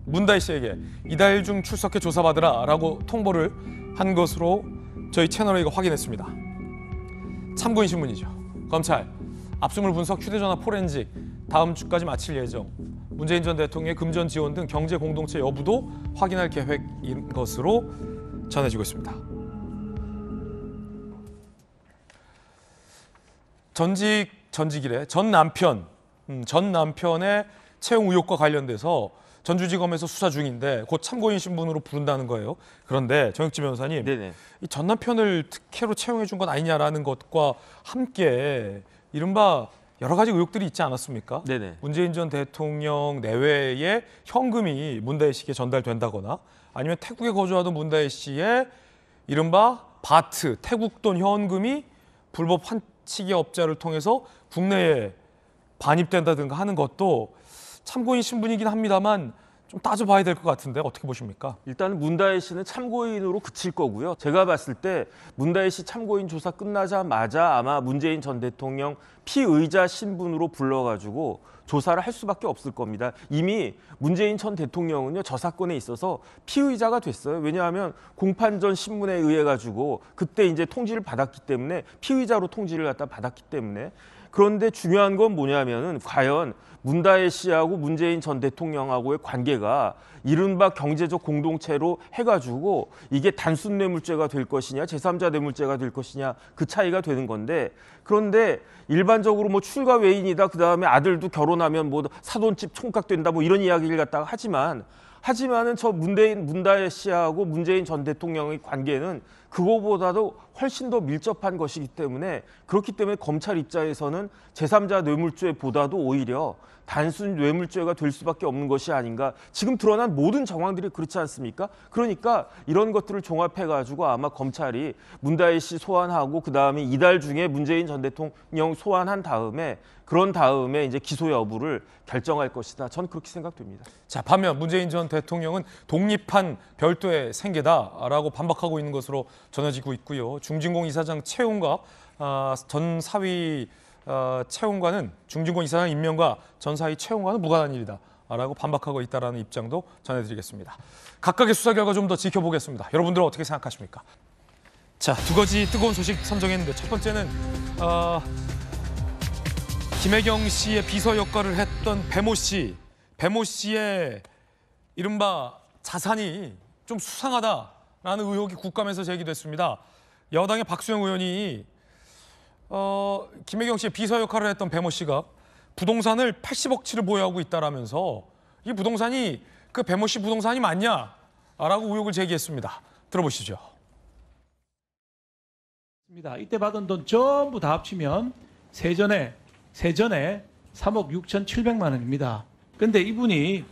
문다희 씨에게 이달 중 출석해 조사받으라라고 통보를 한 것으로 저희 채널에 이거 확인했습니다. 참고인 신문이죠. 검찰, 압수물 분석, 휴대전화 포렌직, 다음 주까지 마칠 예정. 문재인 전 대통령의 금전 지원 등 경제 공동체 여부도 확인할 계획인 것으로 전해지고 있습니다. 전직 전직이래 전 남편 음, 전 남편의 채용 의혹과 관련돼서 전주지검에서 수사 중인데 곧 참고인 신분으로 부른다는 거예요. 그런데 정혁지 변호사님, 이 전남편을 특혜로 채용해 준 건 아니냐라는 것과 함께 이른바 여러 가지 의혹들이 있지 않았습니까? 네네. 문재인 전 대통령 내외의 현금이 문다혜 씨에게 전달된다거나 아니면 태국에 거주하던 문다혜 씨의 이른바 바트, 태국 돈 현금이 불법 환치기 업자를 통해서 국내에 반입된다든가 하는 것도 참고인 신분이긴 합니다만 좀 따져봐야 될 것 같은데 어떻게 보십니까? 일단 문다혜 씨는 참고인으로 그칠 거고요. 제가 봤을 때 문다혜 씨 참고인 조사 끝나자마자 아마 문재인 전 대통령 피의자 신분으로 불러가지고 조사를 할 수밖에 없을 겁니다. 이미 문재인 전 대통령은요 저 사건에 있어서 피의자가 됐어요. 왜냐하면 공판전 신문에 의해 가지고 그때 이제 통지를 받았기 때문에 피의자로 통지를 갖다 받았기 때문에 그런데 중요한 건 뭐냐면은 과연 문다혜 씨하고 문재인 전 대통령하고의 관계가 이른바 경제적 공동체로 해가지고 이게 단순 뇌물죄가 될 것이냐 제3자 뇌물죄가 될 것이냐 그 차이가 되는 건데 그런데 일반적으로 뭐 출가 외인이다 그다음에 아들도 결혼하면 뭐 사돈집 총각된다 뭐 이런 이야기를 갖다가 하지만 하지만은 저 문대인 문다혜 씨하고 문재인 전 대통령의 관계는 그거보다도 훨씬 더 밀접한 것이기 때문에 그렇기 때문에 검찰 입장에서는 제3자 뇌물죄보다도 오히려 단순 뇌물죄가 될 수밖에 없는 것이 아닌가. 지금 드러난 모든 정황들이 그렇지 않습니까? 그러니까 이런 것들을 종합해 가지고 아마 검찰이 문다혜 씨 소환하고 그다음에 이달 중에 문재인 전 대통령 소환한 다음에 그런 다음에 이제 기소 여부를 결정할 것이다. 저는 그렇게 생각됩니다. 자, 반면 문재인 전 대통령은 독립한 별도의 생계다라고 반박하고 있는 것으로 전해지고 있고요. 중진공 이사장 채용과 아, 전 사위 어, 채용관은 중진권 이사장 임명과 전사의 채용과는 무관한 일이다. 라고 반박하고 있다는 라 입장도 전해드리겠습니다. 각각의 수사 결과 좀 더 지켜보겠습니다. 여러분들은 어떻게 생각하십니까? 자, 두 가지 뜨거운 소식 선정했는데 첫 번째는 어, 김혜경 씨의 비서 역할을 했던 배모 씨, 배모 씨의 이른바 자산이 좀 수상하다라는 의혹이 국감에서 제기됐습니다. 여당의 박수영 의원이 어, 김혜경 씨의 비서 역할을 했던 배모 씨가 부동산을 80억치를 보유하고 있다라면서 이 부동산이 그 배모 씨 부동산이 맞냐라고 의혹을 제기했습니다. 들어보시죠. 이때 받은 돈 전부 다 합치면 세전에 세전에 3억 6 7 0만 원입니다. 근데 이분이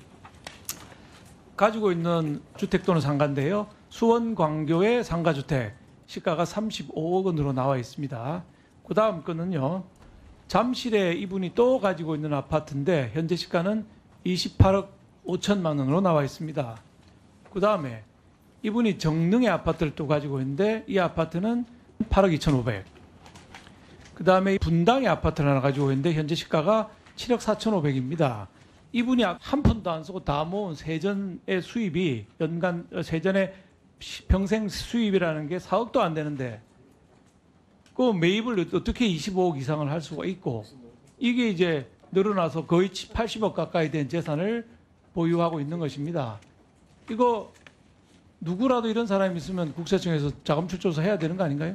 가지고 있는 주택 또는 상가인데요. 수원 광교의 상가주택 시가가 35억 원으로 나와 있습니다. 그 다음 거는요. 잠실에 이분이 또 가지고 있는 아파트인데 현재 시가는 28억 5천만 원으로 나와 있습니다. 그 다음에 이분이 정릉의 아파트를 또 가지고 있는데 이 아파트는 8억 2천5백그 다음에 분당의 아파트를 하나 가지고 있는데 현재 시가가 7억 4천5백입니다 이분이 한 푼도 안 쓰고 다 모은 세전의 수입이 연간 어, 세전의 평생 수입이라는 게 4억도 안 되는데 그 매입을 어떻게 25억 이상을 할 수가 있고 이게 이제 늘어나서 거의 80억 가까이 된 재산을 보유하고 있는 것입니다. 이거 누구라도 이런 사람이 있으면 국세청에서 자금 출조서 해야 되는 거 아닌가요?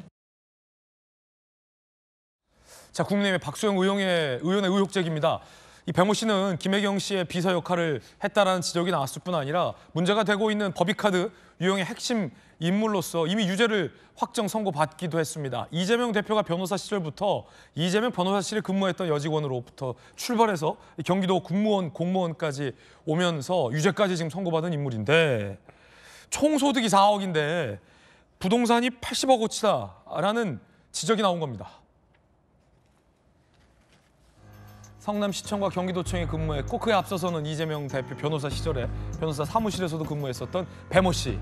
자, 국민의힘의 박수영 의원의, 의원의 의혹 제기입니다. 이 백모 씨는 김혜경 씨의 비서 역할을 했다라는 지적이 나왔을 뿐 아니라 문제가 되고 있는 법이카드 유형의 핵심 인물로서 이미 유죄를 확정 선고받기도 했습니다. 이재명 대표가 변호사 시절부터 이재명 변호사실에 근무했던 여직원으로부터 출발해서 경기도 국무원 공무원까지 오면서 유죄까지 지금 선고받은 인물인데 총 소득이 4억인데 부동산이 80억 어치다라는 지적이 나온 겁니다. 성남시청과 경기도청에 근무했고 그에 앞서서는 이재명 대표 변호사 시절에 변호사 사무실에서도 근무했었던 배모 씨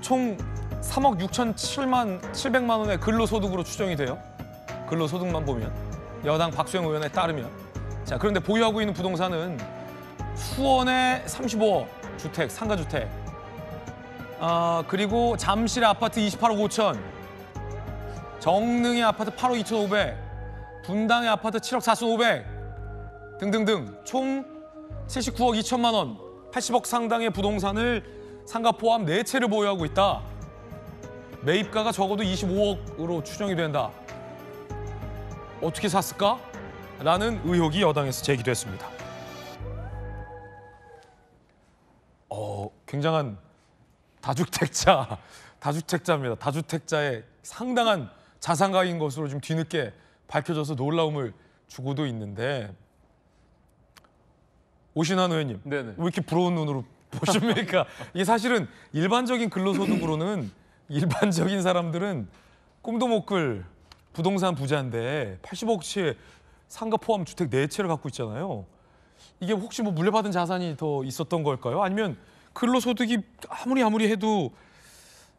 총 3억 6천 7만 7백만 원의 근로소득으로 추정이 돼요. 근로소득만 보면 여당 박수영 의원에 따르면 자 그런데 보유하고 있는 부동산은 수원의 35억 주택 상가주택 아 그리고 잠실의 아파트 28억 5천 정릉의 아파트 8억 2천 5백 분당의 아파트 7억 4천 5백 등등등 총 79억 2천만 원 80억 상당의 부동산을 상가 포함 네채를 보유하고 있다. 매입가가 적어도 25억으로 추정이 된다. 어떻게 샀을까? 라는 의혹이 여당에서 제기됐습니다. 어, 굉장한 다주택자, 다주택자입니다. 다주택자의 상당한 자산가인 것으로 지금 뒤늦게 밝혀져서 놀라움을 주고도 있는데 오신환 의원님, 네네. 왜 이렇게 부러운 눈으로 보십니까? 이게 사실은 일반적인 근로소득으로는 일반적인 사람들은 꿈도 못 꿀 부동산 부자인데 80억치 상가 포함 주택 4채를 갖고 있잖아요. 이게 혹시 뭐 물려받은 자산이 더 있었던 걸까요? 아니면 근로소득이 아무리 아무리 해도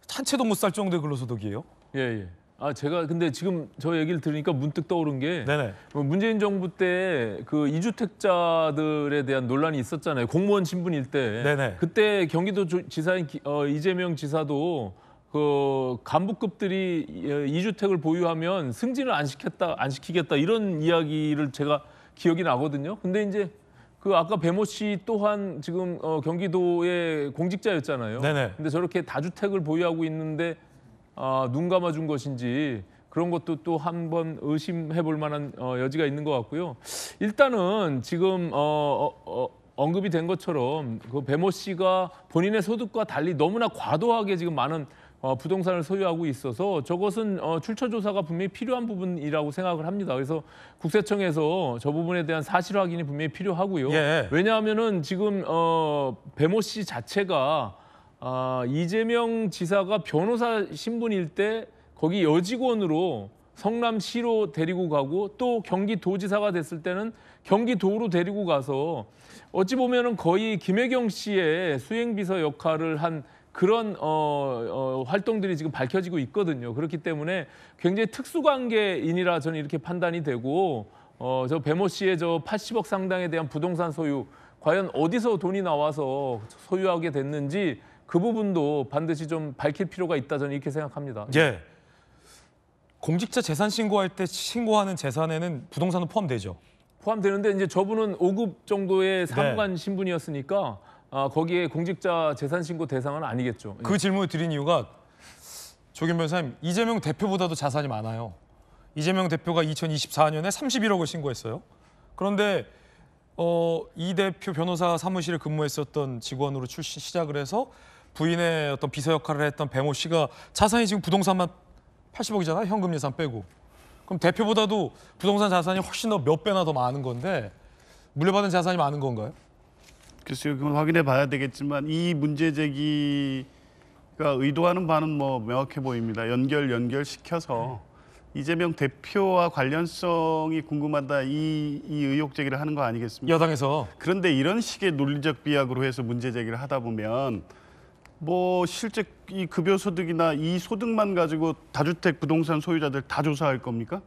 한 채도 못 살 정도의 근로소득이에요? 예, 예. 아 제가 근데 지금 저 얘기를 들으니까 문득 떠오른 게 네네. 뭐 문재인 정부 때 그 이주택자들에 대한 논란이 있었잖아요. 공무원 신분일 때 네네. 그때 경기도 지사인 어, 이재명 지사도 그 간부급들이 예, 이주택을 보유하면 승진을 안 시켰다 안 시키겠다 이런 이야기를 제가 기억이 나거든요. 근데 이제 그 아까 배모 씨 또한 지금 어, 경기도의 공직자였잖아요. 네네. 근데 저렇게 다주택을 보유하고 있는데 아, 눈 감아준 것인지 그런 것도 또 한 번 의심해 볼 만한 어, 여지가 있는 것 같고요. 일단은 지금 어, 어, 어, 언급이 된 것처럼 그 배모 씨가 본인의 소득과 달리 너무나 과도하게 지금 많은 어, 부동산을 소유하고 있어서 저것은 어, 출처 조사가 분명히 필요한 부분이라고 생각을 합니다. 그래서 국세청에서 저 부분에 대한 사실 확인이 분명히 필요하고요. 예. 왜냐하면은 지금 어, 배모 씨 자체가 아, 이재명 지사가 변호사 신분일 때 거기 여직원으로 성남시로 데리고 가고 또 경기도지사가 됐을 때는 경기도로 데리고 가서 어찌 보면은 거의 김혜경 씨의 수행비서 역할을 한 그런 어, 어, 활동들이 지금 밝혀지고 있거든요. 그렇기 때문에 굉장히 특수관계인이라 저는 이렇게 판단이 되고 어, 저 배모 씨의 저 80억 상당에 대한 부동산 소유 과연 어디서 돈이 나와서 소유하게 됐는지 그 부분도 반드시 좀 밝힐 필요가 있다 저는 이렇게 생각합니다. 예. 공직자 재산 신고할 때 신고하는 재산에는 부동산도 포함되죠. 포함되는데 이제 저분은 5급 정도의 사관 네. 신분이었으니까 아, 거기에 공직자 재산 신고 대상은 아니겠죠. 예. 그 질문을 드린 이유가 조경 변사님 이재명 대표보다도 자산이 많아요. 이재명 대표가 2024년에 31억을 신고했어요. 그런데 어, 이 대표 변호사 사무실에 근무했었던 직원으로 출시 시작을 해서 부인의 어떤 비서 역할을 했던 배모 씨가 자산이 지금 부동산만 80억이잖아요. 현금 예산 빼고. 그럼 대표보다도 부동산 자산이 훨씬 더 몇 배나 더 많은 건데 물려받은 자산이 많은 건가요? 글쎄요. 그건 확인해 봐야 되겠지만 이 문제 제기가 의도하는 바는 뭐 명확해 보입니다. 연결 연결시켜서 이재명 대표와 관련성이 궁금하다 이, 이 의혹 제기를 하는 거 아니겠습니까? 여당에서 그런데 이런 식의 논리적 비약으로 해서 문제 제기를 하다 보면 뭐 실제 이 급여 소득이나 이 소득만 가지고 다주택 부동산 소유자들 다 조사할 겁니까?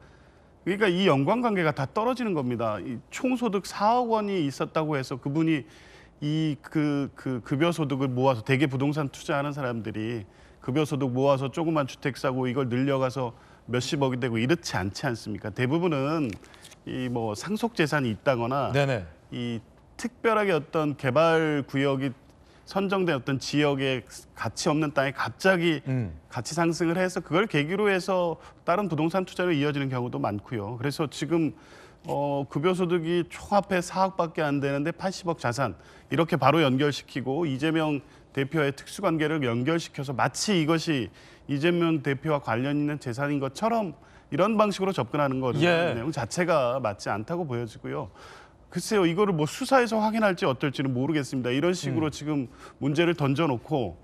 그러니까 이 연관관계가 다 떨어지는 겁니다. 이 총소득 4억 원이 있었다고 해서 그분이 이그그 그 급여 소득을 모아서 대개 부동산 투자하는 사람들이 급여 소득 모아서 조그만 주택 사고 이걸 늘려가서 몇십억이 되고 이렇지 않지 않습니까? 대부분은 이 뭐 상속 재산이 있다거나 네네. 이 특별하게 어떤 개발 구역이 선정된 어떤 지역에 가치 없는 땅이 갑자기 음. 가치 상승을 해서 그걸 계기로 해서 다른 부동산 투자로 이어지는 경우도 많고요. 그래서 지금 어, 급여소득이 총합해 4억밖에 안 되는데 80억 자산 이렇게 바로 연결시키고 이재명 대표의 특수관계를 연결시켜서 마치 이것이 이재명 대표와 관련 있는 재산인 것처럼 이런 방식으로 접근하는 거죠 예. 내용 자체가 맞지 않다고 보여지고요. 글쎄요, 이거를 뭐 수사에서 확인할지 어떨지는 모르겠습니다. 이런 식으로 음. 지금 문제를 던져놓고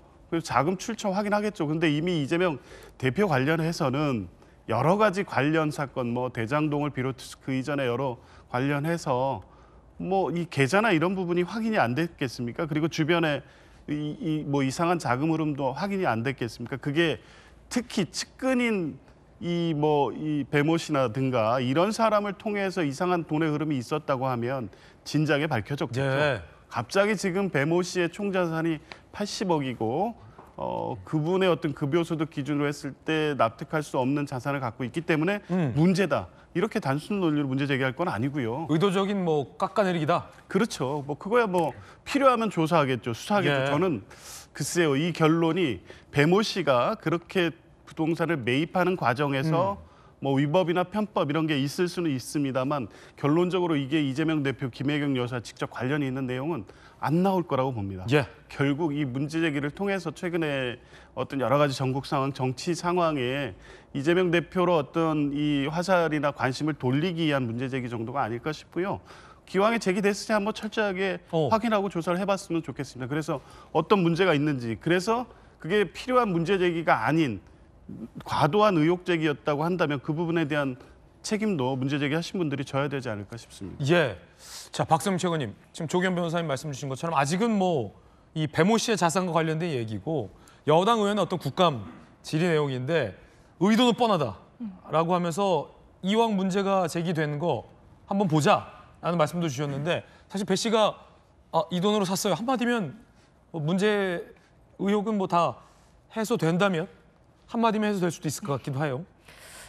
자금 출처 확인하겠죠. 근데 이미 이재명 대표 관련해서는 여러 가지 관련 사건, 뭐 대장동을 비롯해서 그 이전에 여러 관련해서 뭐 이 계좌나 이런 부분이 확인이 안 됐겠습니까? 그리고 주변에 이, 이뭐 이상한 자금 흐름도 확인이 안 됐겠습니까? 그게 특히 측근인 이뭐이 배모 뭐 씨나든가 이런 사람을 통해서 이상한 돈의 흐름이 있었다고 하면 진작에 밝혀졌죠 네. 갑자기 지금 배모 씨의 총자산이 80억이고 어, 그분의 어떤 급여 그 소득 기준으로 했을 때 납득할 수 없는 자산을 갖고 있기 때문에 음. 문제다. 이렇게 단순 논리로 문제 제기할 건 아니고요. 의도적인 뭐 깎아내리기다. 그렇죠. 뭐 그거야 뭐 필요하면 조사하겠죠. 수사하겠죠. 예. 저는 글쎄요. 이 결론이 배모 씨가 그렇게 부동산을 매입하는 과정에서 음. 뭐 위법이나 편법 이런 게 있을 수는 있습니다만 결론적으로 이게 이재명 대표 김혜경 여사 직접 관련이 있는 내용은 안 나올 거라고 봅니다. 예. 결국 이 문제 제기를 통해서 최근에 어떤 여러 가지 전국 상황, 정치 상황에 이재명 대표로 어떤 이 화살이나 관심을 돌리기 위한 문제 제기 정도가 아닐까 싶고요. 기왕에 제기됐으니 한번 철저하게 어. 확인하고 조사를 해봤으면 좋겠습니다. 그래서 어떤 문제가 있는지, 그래서 그게 필요한 문제 제기가 아닌 과도한 의혹 제기였다고 한다면 그 부분에 대한 책임도 문제 제기하신 분들이 져야 되지 않을까 싶습니다. 예. 자, 박성 최고님. 지금 조경 변호사님 말씀 주신 것처럼 아직은 뭐 이 배모 씨의 자산과 관련된 얘기고 여당 의원의 어떤 국감 질의 내용인데 의도는 뻔하다라고 하면서 이왕 문제가 제기된 거 한번 보자라는 말씀도 주셨는데 사실 배 씨가 아, 이 돈으로 샀어요 한마디면 뭐 문제 의혹은 뭐 다 해소된다면 한마디만해도될 수도 있을 것 같기도 해요.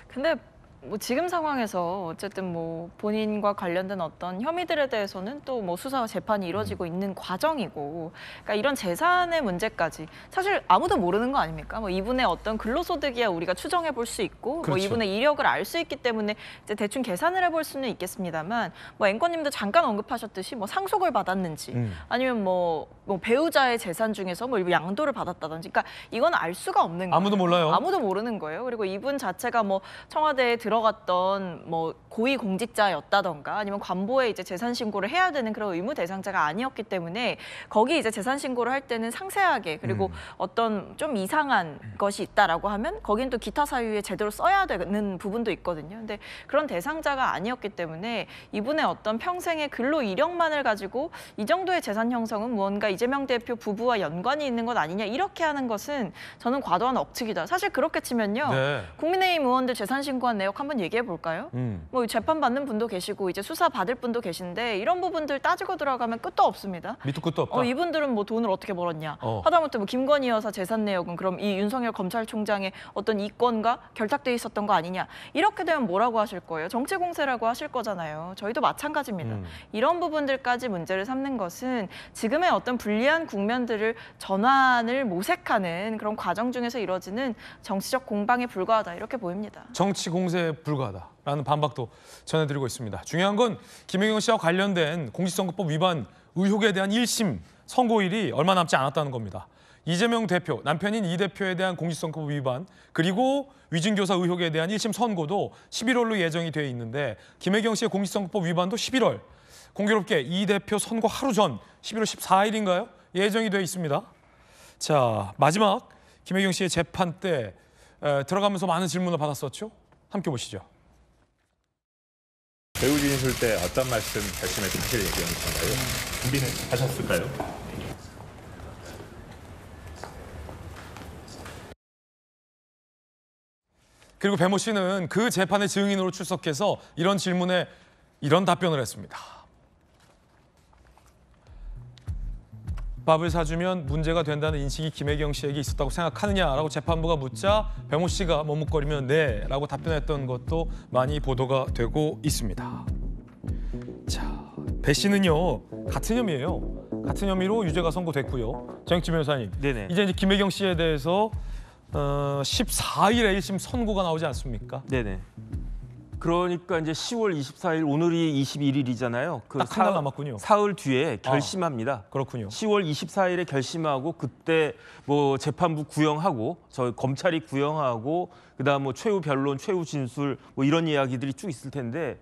근데 뭐 지금 상황에서 어쨌든 뭐 본인과 관련된 어떤 혐의들에 대해서는 또 뭐 수사와 재판이 이루어지고 음. 있는 과정이고 그러니까 이런 재산의 문제까지 사실 아무도 모르는 거 아닙니까? 뭐 이분의 어떤 근로소득이야 우리가 추정해 볼 수 있고 뭐 그렇죠. 이분의 이력을 알 수 있기 때문에 이제 대충 계산을 해 볼 수는 있겠습니다만 뭐 앵커님도 잠깐 언급하셨듯이 뭐 상속을 받았는지 음. 아니면 뭐, 뭐 배우자의 재산 중에서 뭐 일부 양도를 받았다든지 그러니까 이건 알 수가 없는 거예요. 아무도 몰라요. 아무도 모르는 거예요. 그리고 이분 자체가 뭐 청와대에 들어 들어갔던 뭐 고위 공직자였다던가 아니면 관보에 이제 재산 신고를 해야 되는 그런 의무 대상자가 아니었기 때문에 거기 이제 재산 신고를 할 때는 상세하게 그리고 음. 어떤 좀 이상한 음. 것이 있다라고 하면 거긴 또 기타 사유에 제대로 써야 되는 부분도 있거든요. 근데 그런 대상자가 아니었기 때문에 이분의 어떤 평생의 근로 이력만을 가지고 이 정도의 재산 형성은 무언가 이재명 대표 부부와 연관이 있는 것 아니냐 이렇게 하는 것은 저는 과도한 억측이다. 사실 그렇게 치면요. 네. 국민의힘 의원들 재산 신고한 내역 한번 얘기해 볼까요? 음. 뭐 재판 받는 분도 계시고 이제 수사 받을 분도 계신데 이런 부분들 따지고 들어가면 끝도 없습니다. 밑도 끝도 없다. 어, 이분들은 뭐 돈을 어떻게 벌었냐. 어. 하다못해 뭐 김건희 여사 재산 내역은 그럼 이 윤석열 검찰총장의 어떤 이권과 결탁돼 있었던 거 아니냐. 이렇게 되면 뭐라고 하실 거예요? 정치 공세라고 하실 거잖아요. 저희도 마찬가지입니다. 음. 이런 부분들까지 문제를 삼는 것은 지금의 어떤 불리한 국면들을 전환을 모색하는 그런 과정 중에서 이루어지는 정치적 공방에 불과하다 이렇게 보입니다. 정치 공세 불과하다라는 반박도 전해드리고 있습니다. 중요한 건 김혜경 씨와 관련된 공직선거법 위반 의혹에 대한 1심 선고일이 얼마 남지 않았다는 겁니다. 이재명 대표, 남편인 이 대표에 대한 공직선거법 위반, 그리고 위증교사 의혹에 대한 1심 선고도 11월로 예정이 되어 있는데 김혜경 씨의 공직선거법 위반도 11월, 공교롭게 이 대표 선거 하루 전 11월 14일인가요? 예정이 되어 있습니다. 자, 마지막 김혜경 씨의 재판 때 에, 들어가면서 많은 질문을 받았었죠. 함께 보시죠. 배우 진술 때 어떤 말씀 결심에 사실 얘기한 건가요? 준비는 하셨을까요? 그리고 배모 씨는 그 재판의 증인으로 출석해서 이런 질문에 이런 답변을 했습니다. 밥을 사주면 문제가 된다는 인식이 김혜경 씨에게 있었다고 생각하느냐라고 재판부가 묻자 배호 씨가 머뭇거리면 네라고 답변했던 것도 많이 보도가 되고 있습니다. 자, 배 씨는요 같은 혐의예요. 같은 혐의로 유죄가 선고됐고요. 정치 변호사님, 네네. 이제 이제 김혜경 씨에 대해서 어, 14일에 1심 선고가 나오지 않습니까? 네네. 그러니까 이제 10월 24일 오늘이 21일이잖아요. 그딱 한달 남았군요. 사흘 뒤에 아, 결심합니다. 아, 그렇군요. 10월 24일에 결심하고 그때 뭐 재판부 구형하고 저 검찰이 구형하고 그다음 뭐 최후 변론, 최후 진술 뭐 이런 이야기들이 쭉 있을 텐데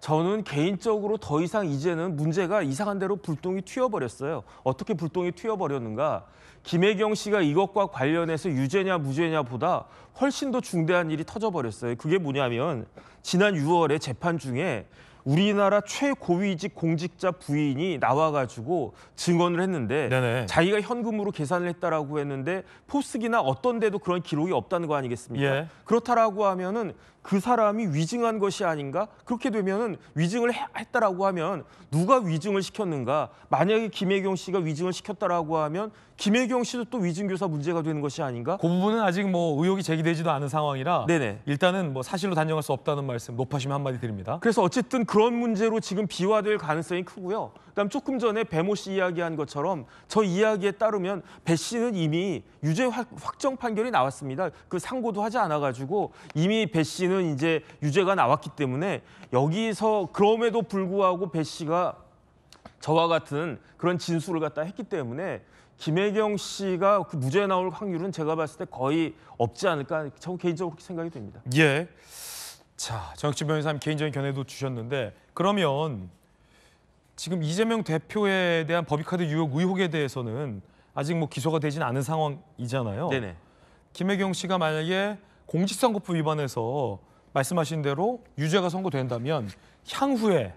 저는 개인적으로 더 이상 이제는 문제가 이상한 대로 불똥이 튀어버렸어요. 어떻게 불똥이 튀어버렸는가? 김혜경 씨가 이것과 관련해서 유죄냐 무죄냐보다 훨씬 더 중대한 일이 터져버렸어요. 그게 뭐냐면 지난 6월에 재판 중에 우리나라 최고위직 공직자 부인이 나와가지고 증언을 했는데 네네. 자기가 현금으로 계산을 했다라고 했는데 포스기나 어떤 데도 그런 기록이 없다는 거 아니겠습니까? 예. 그렇다라고 하면은 그 사람이 위증한 것이 아닌가? 그렇게 되면은 위증을 했다라고 하면 누가 위증을 시켰는가? 만약에 김혜경 씨가 위증을 시켰다라고 하면 김혜경 씨도 또 위증교사 문제가 되는 것이 아닌가? 그 부분은 아직 뭐 의혹이 제기되지도 않은 상황이라 네네. 일단은 뭐 사실로 단정할 수 없다는 말씀 높아시면 한마디 드립니다. 그래서 어쨌든 그런 문제로 지금 비화될 가능성이 크고요. 그다음 조금 전에 배모 씨 이야기한 것처럼 저 이야기에 따르면 배 씨는 이미 유죄 확정 판결이 나왔습니다. 그 상고도 하지 않아가지고 이미 배 씨는 이제 유죄가 나왔기 때문에 여기서 그럼에도 불구하고 배 씨가 저와 같은 그런 진술을 갖다 했기 때문에 김혜경 씨가 그 무죄 나올 확률은 제가 봤을 때 거의 없지 않을까 저 개인적으로 그렇게 생각이 됩니다. 예. 자, 정치 변호사님 개인적인 견해도 주셨는데 그러면 지금 이재명 대표에 대한 법익카드 유혹 의혹에 대해서는 아직 뭐 기소가 되진 않은 상황이잖아요. 네네. 김혜경 씨가 만약에 공직선거법 위반해서 말씀하신 대로 유죄가 선고된다면 향후에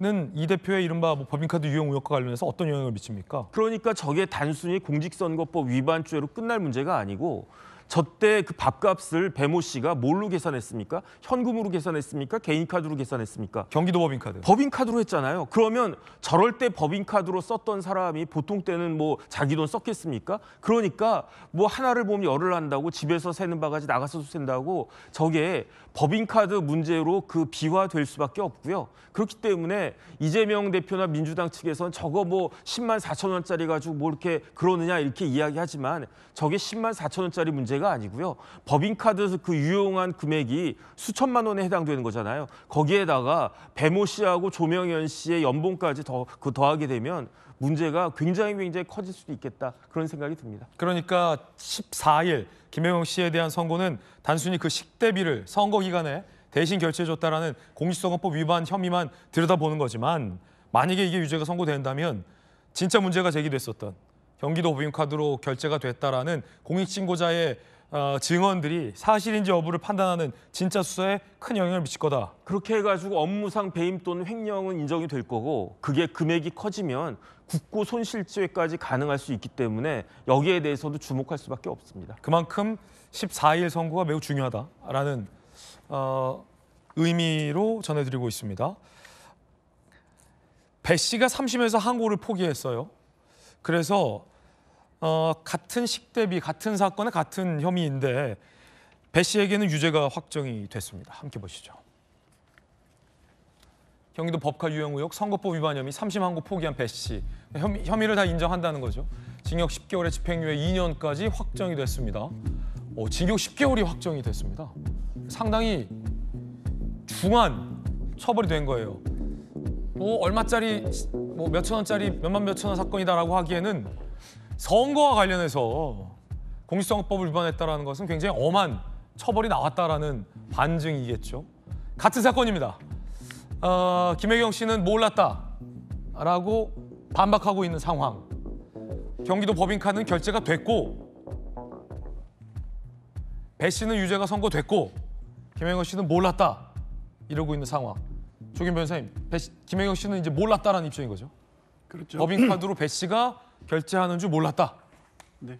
는이 대표의 이른바 뭐 법인카드 유용 의혹과 관련해서 어떤 영향을 미칩니까? 그러니까 저게 단순히 공직선거법 위반죄로 끝날 문제가 아니고 저때 그 밥값을 배모 씨가 뭘로 계산했습니까? 현금으로 계산했습니까? 개인카드로 계산했습니까? 경기도 법인카드. 법인카드로 했잖아요. 그러면 저럴 때 법인카드로 썼던 사람이 보통 때는 뭐 자기 돈 썼겠습니까? 그러니까 뭐 하나를 보면 열을 한다고 집에서 세는 바가지 나가서도 샌다고 저게 법인카드 문제로 그 비화될 수밖에 없고요. 그렇기 때문에 이재명 대표나 민주당 측에선 저거 뭐 10만 4천 원짜리 가지고 뭐 이렇게 그러느냐 이렇게 이야기하지만 저게 10만 4천 원짜리 문제가 아니고요. 법인카드 그 유용한 금액이 수천만 원에 해당되는 거잖아요. 거기에다가 배모 씨하고 조명현 씨의 연봉까지 더 그 더하게 되면 문제가 굉장히 굉장히 커질 수도 있겠다 그런 생각이 듭니다. 그러니까 14일 김혜영 씨에 대한 선고는 단순히 그 식대비를 선거 기간에 대신 결제해줬다라는 공직선거법 위반 혐의만 들여다보는 거지만 만약에 이게 유죄가 선고된다면 진짜 문제가 제기됐었던 경기도 법인카드로 결제가 됐다라는 공익신고자의 어, 증언들이 사실인지 여부를 판단하는 진짜 수사에 큰 영향을 미칠 거다. 그렇게 해가지고 업무상 배임 또는 횡령은 인정이 될 거고 그게 금액이 커지면 국고 손실죄까지 가능할 수 있기 때문에 여기에 대해서도 주목할 수밖에 없습니다. 그만큼 14일 선고가 매우 중요하다라는 어, 의미로 전해드리고 있습니다. 배 씨가 3심에서 항고를 포기했어요. 그래서 어, 같은 식대비, 같은 사건에 같은 혐의인데 배 씨에게는 유죄가 확정이 됐습니다. 함께 보시죠. 경기도 법카 유형 의혹 선거법 위반 혐의 3심 만고 포기한 배 씨. 혐의, 혐의를 다 인정한다는 거죠. 징역 10개월에 집행유예 2년까지 확정이 됐습니다. 어, 징역 10개월이 확정이 됐습니다. 상당히 중한 처벌이 된 거예요. 뭐 얼마짜리, 뭐 몇 천 원짜리, 몇만 몇천 원 사건이다라고 하기에는 선거와 관련해서 공직선거법을 위반했다는 것은 굉장히 엄한 처벌이 나왔다라는 반증이겠죠. 같은 사건입니다. 어, 김혜경 씨는 몰랐다라고 반박하고 있는 상황. 경기도 법인카는 결제가 됐고 배 씨는 유죄가 선고됐고 김혜경 씨는 몰랐다 이러고 있는 상황. 조김 변호사님, 배 씨, 김혜경 씨는 이제 몰랐다라는 입장인 거죠? 그렇죠. 법인카드로 배 씨가 결제하는 줄 몰랐다. 네.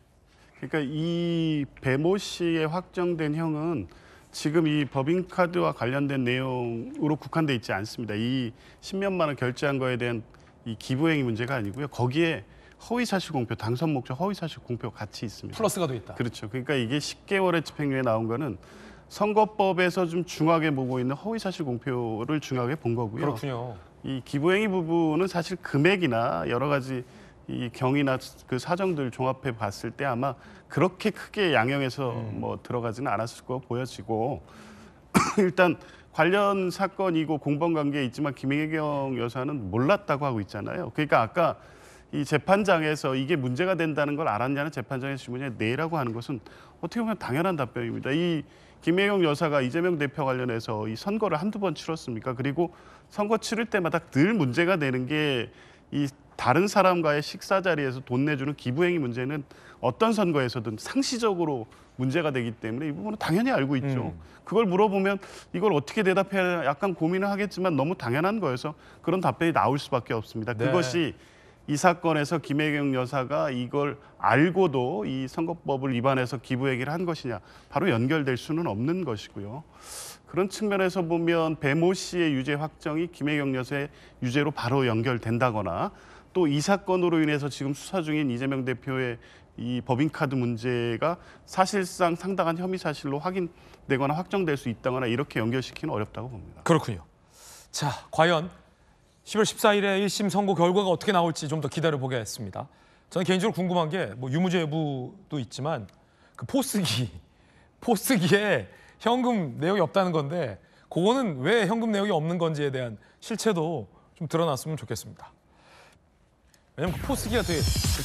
그러니까 이 배모 씨의 확정된 형은 지금 이 법인카드와 관련된 내용으로 국한돼 있지 않습니다. 이 10몇만 원 결제한 거에 대한 이 기부행위 문제가 아니고요. 거기에 허위사실 공표, 당선 목적 허위사실 공표 같이 있습니다. 플러스가 돼 있다. 그렇죠. 그러니까 이게 10개월의 집행유예 나온 거는 선거법에서 좀 중하게 보고 있는 허위사실 공표를 중하게 본 거고요. 그렇군요. 이 기부행위 부분은 사실 금액이나 여러 가지 이 경위나 그 사정들 종합해 봤을 때 아마 그렇게 크게 양형에서 음. 뭐 들어가지는 않았을 거 보여지고 일단 관련 사건이고 공범 관계에 있지만 김혜경 여사는 몰랐다고 하고 있잖아요. 그러니까 아까 이 재판장에서 이게 문제가 된다는 걸 알았냐는 재판장의 질문에 네라고 하는 것은 어떻게 보면 당연한 답변입니다. 이 김혜경 여사가 이재명 대표 관련해서 이 선거를 한두 번 치렀습니까? 그리고 선거 치를 때마다 늘 문제가 되는 게이 다른 사람과의 식사 자리에서 돈 내주는 기부행위 문제는 어떤 선거에서든 상시적으로 문제가 되기 때문에 이 부분은 당연히 알고 있죠. 음. 그걸 물어보면 이걸 어떻게 대답해야 약간 고민을 하겠지만 너무 당연한 거여서 그런 답변이 나올 수밖에 없습니다. 네. 그것이 이 사건에서 김혜경 여사가 이걸 알고도 이 선거법을 위반해서 기부 얘기를 한 것이냐 바로 연결될 수는 없는 것이고요. 그런 측면에서 보면 배모 씨의 유죄 확정이 김혜경 여사의 유죄로 바로 연결된다거나 또이 사건으로 인해서 지금 수사 중인 이재명 대표의 이 법인카드 문제가 사실상 상당한 혐의 사실로 확인되거나 확정될 수 있다거나 이렇게 연결시키는 어렵다고 봅니다. 그렇군요. 자, 과연 10월 14일에 1심 선고 결과가 어떻게 나올지 좀 더 기다려보겠습니다. 저는 개인적으로 궁금한 게 뭐 유무죄 여부도 있지만 그 포스기, 포스기에 현금 내역이 없다는 건데 그거는 왜 현금 내역이 없는 건지에 대한 실체도 좀 드러났으면 좋겠습니다. 왜냐면 그 포스기가 되게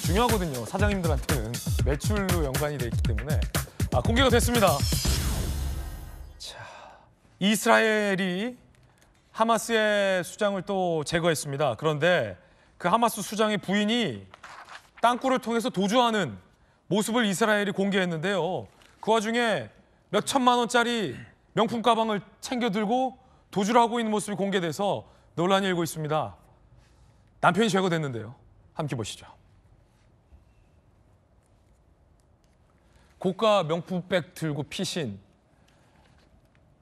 중요하거든요. 사장님들한테는 매출로 연관이 돼 있기 때문에. 아, 공개가 됐습니다. 자, 이스라엘이 하마스의 수장을 또 제거했습니다. 그런데 그 하마스 수장의 부인이 땅굴을 통해서 도주하는 모습을 이스라엘이 공개했는데요. 그 와중에 몇 천만 원짜리 명품 가방을 챙겨 들고 도주를 하고 있는 모습이 공개돼서 논란이 일고 있습니다. 남편이 제거됐는데요. 함께 보시죠. 고가 명품백 들고 피신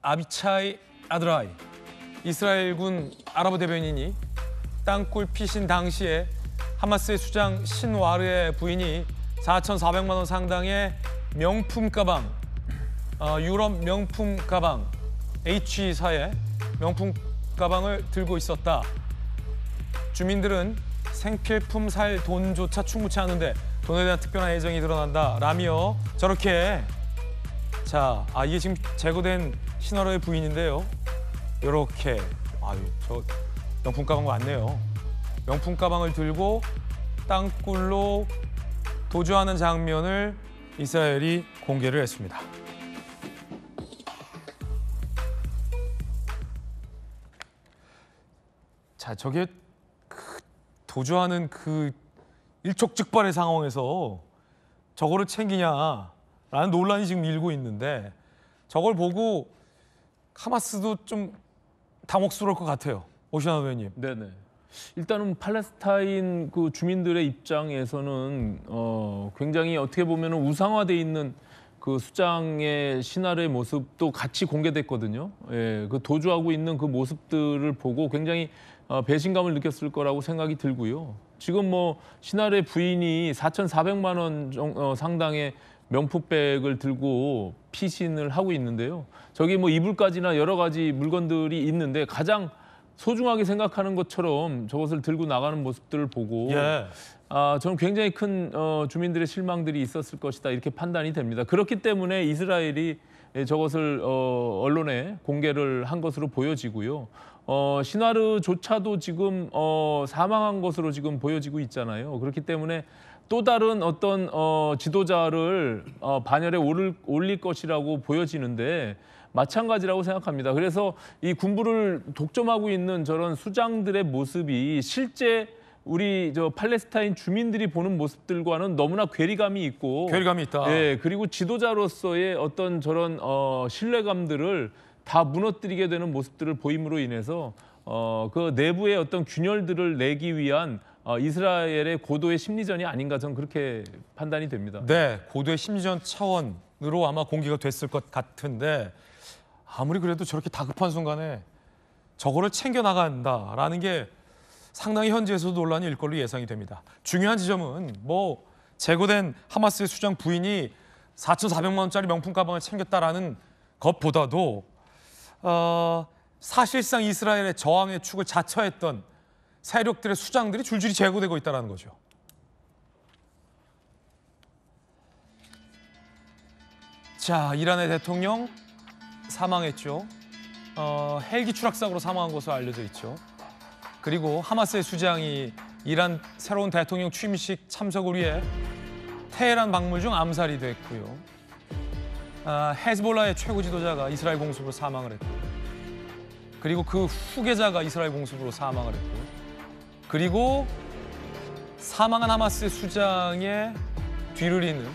아비차이 아드라이 이스라엘군 아랍어 대변인이 땅굴 피신 당시에 하마스의 수장 신와르의 부인이 4,400만 원 상당의 명품 가방, 어, 유럽 명품 가방 H사의 명품 가방을 들고 있었다. 주민들은 생필품 살 돈조차 충분치 않은데 돈에 대한 특별한 애정이 드러난다. 라며 저렇게 자, 아 이게 지금 제거된 신화로의 부인인데요. 이렇게 아유 저 명품 가방 왔네요. 명품 가방을 들고 땅굴로 도주하는 장면을 이스라엘이 공개를 했습니다. 자, 저게 도주하는 그 일촉즉발의 상황에서 저거를 챙기냐라는 논란이 지금 일고 있는데 저걸 보고 하마스도 좀 당혹스러울 것 같아요. 오시아 의원님. 네네. 일단은 팔레스타인 그 주민들의 입장에서는 어 굉장히 어떻게 보면 우상화돼 있는 그 수장의 신하의 모습도 같이 공개됐거든요. 예, 그 도주하고 있는 그 모습들을 보고 굉장히 어, 배신감을 느꼈을 거라고 생각이 들고요. 지금 뭐 신하래 부인이 4,400만 원 어, 상당의 명품백을 들고 피신을 하고 있는데요. 저기 뭐 이불까지나 여러 가지 물건들이 있는데 가장 소중하게 생각하는 것처럼 저것을 들고 나가는 모습들을 보고 예. 아, 저는 굉장히 큰 어, 주민들의 실망들이 있었을 것이다 이렇게 판단이 됩니다. 그렇기 때문에 이스라엘이 저것을 어, 언론에 공개를 한 것으로 보여지고요. 어, 신화르조차도 지금 어, 사망한 것으로 지금 보여지고 있잖아요. 그렇기 때문에 또 다른 어떤 어, 지도자를 어, 반열에 오를, 올릴 것이라고 보여지는데 마찬가지라고 생각합니다. 그래서 이 군부를 독점하고 있는 저런 수장들의 모습이 실제 우리 저 팔레스타인 주민들이 보는 모습들과는 너무나 괴리감이 있고 괴리감이 있다. 예, 그리고 지도자로서의 어떤 저런 어 신뢰감들을 다 무너뜨리게 되는 모습들을 보임으로 인해서 어, 그 내부의 어떤 균열들을 내기 위한 어, 이스라엘의 고도의 심리전이 아닌가 저는 그렇게 판단이 됩니다. 네, 고도의 심리전 차원으로 아마 공개가 됐을 것 같은데 아무리 그래도 저렇게 다급한 순간에 저거를 챙겨 나간다라는 게 상당히 현지에서도 논란이 일 걸로 예상이 됩니다. 중요한 지점은 뭐 제거된 하마스의 수장 부인이 4,400만 원짜리 명품 가방을 챙겼다라는 것보다도 어, 사실상 이스라엘의 저항의 축을 자처했던 세력들의 수장들이 줄줄이 제거되고 있다는 거죠. 자, 이란의 대통령 사망했죠. 어, 헬기 추락사고로 사망한 것으로 알려져 있죠. 그리고 하마스의 수장이 이란 새로운 대통령 취임식 참석을 위해 테헤란 박물중 암살이 됐고요. 아, 헤즈볼라의 최고 지도자가 이스라엘 공습으로 사망을 했고 그리고 그 후계자가 이스라엘 공습으로 사망을 했고 그리고 사망한 하마스 수장의 뒤를 잇는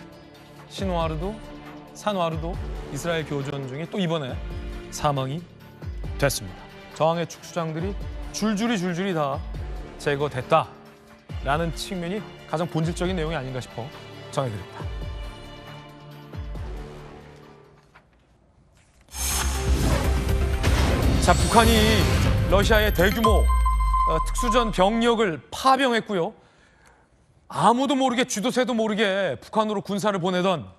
신호하르도 산호하르도 이스라엘 교전 중에 또 이번에 사망이 됐습니다. 저항의 축수장들이 줄줄이 줄줄이 다 제거됐다라는 측면이 가장 본질적인 내용이 아닌가 싶어 전해드립니다. 자, 북한이 러시아의 대규모 어, 특수전 병력을 파병했고요. 아무도 모르게 쥐도새도 모르게 북한으로 군사를 보내던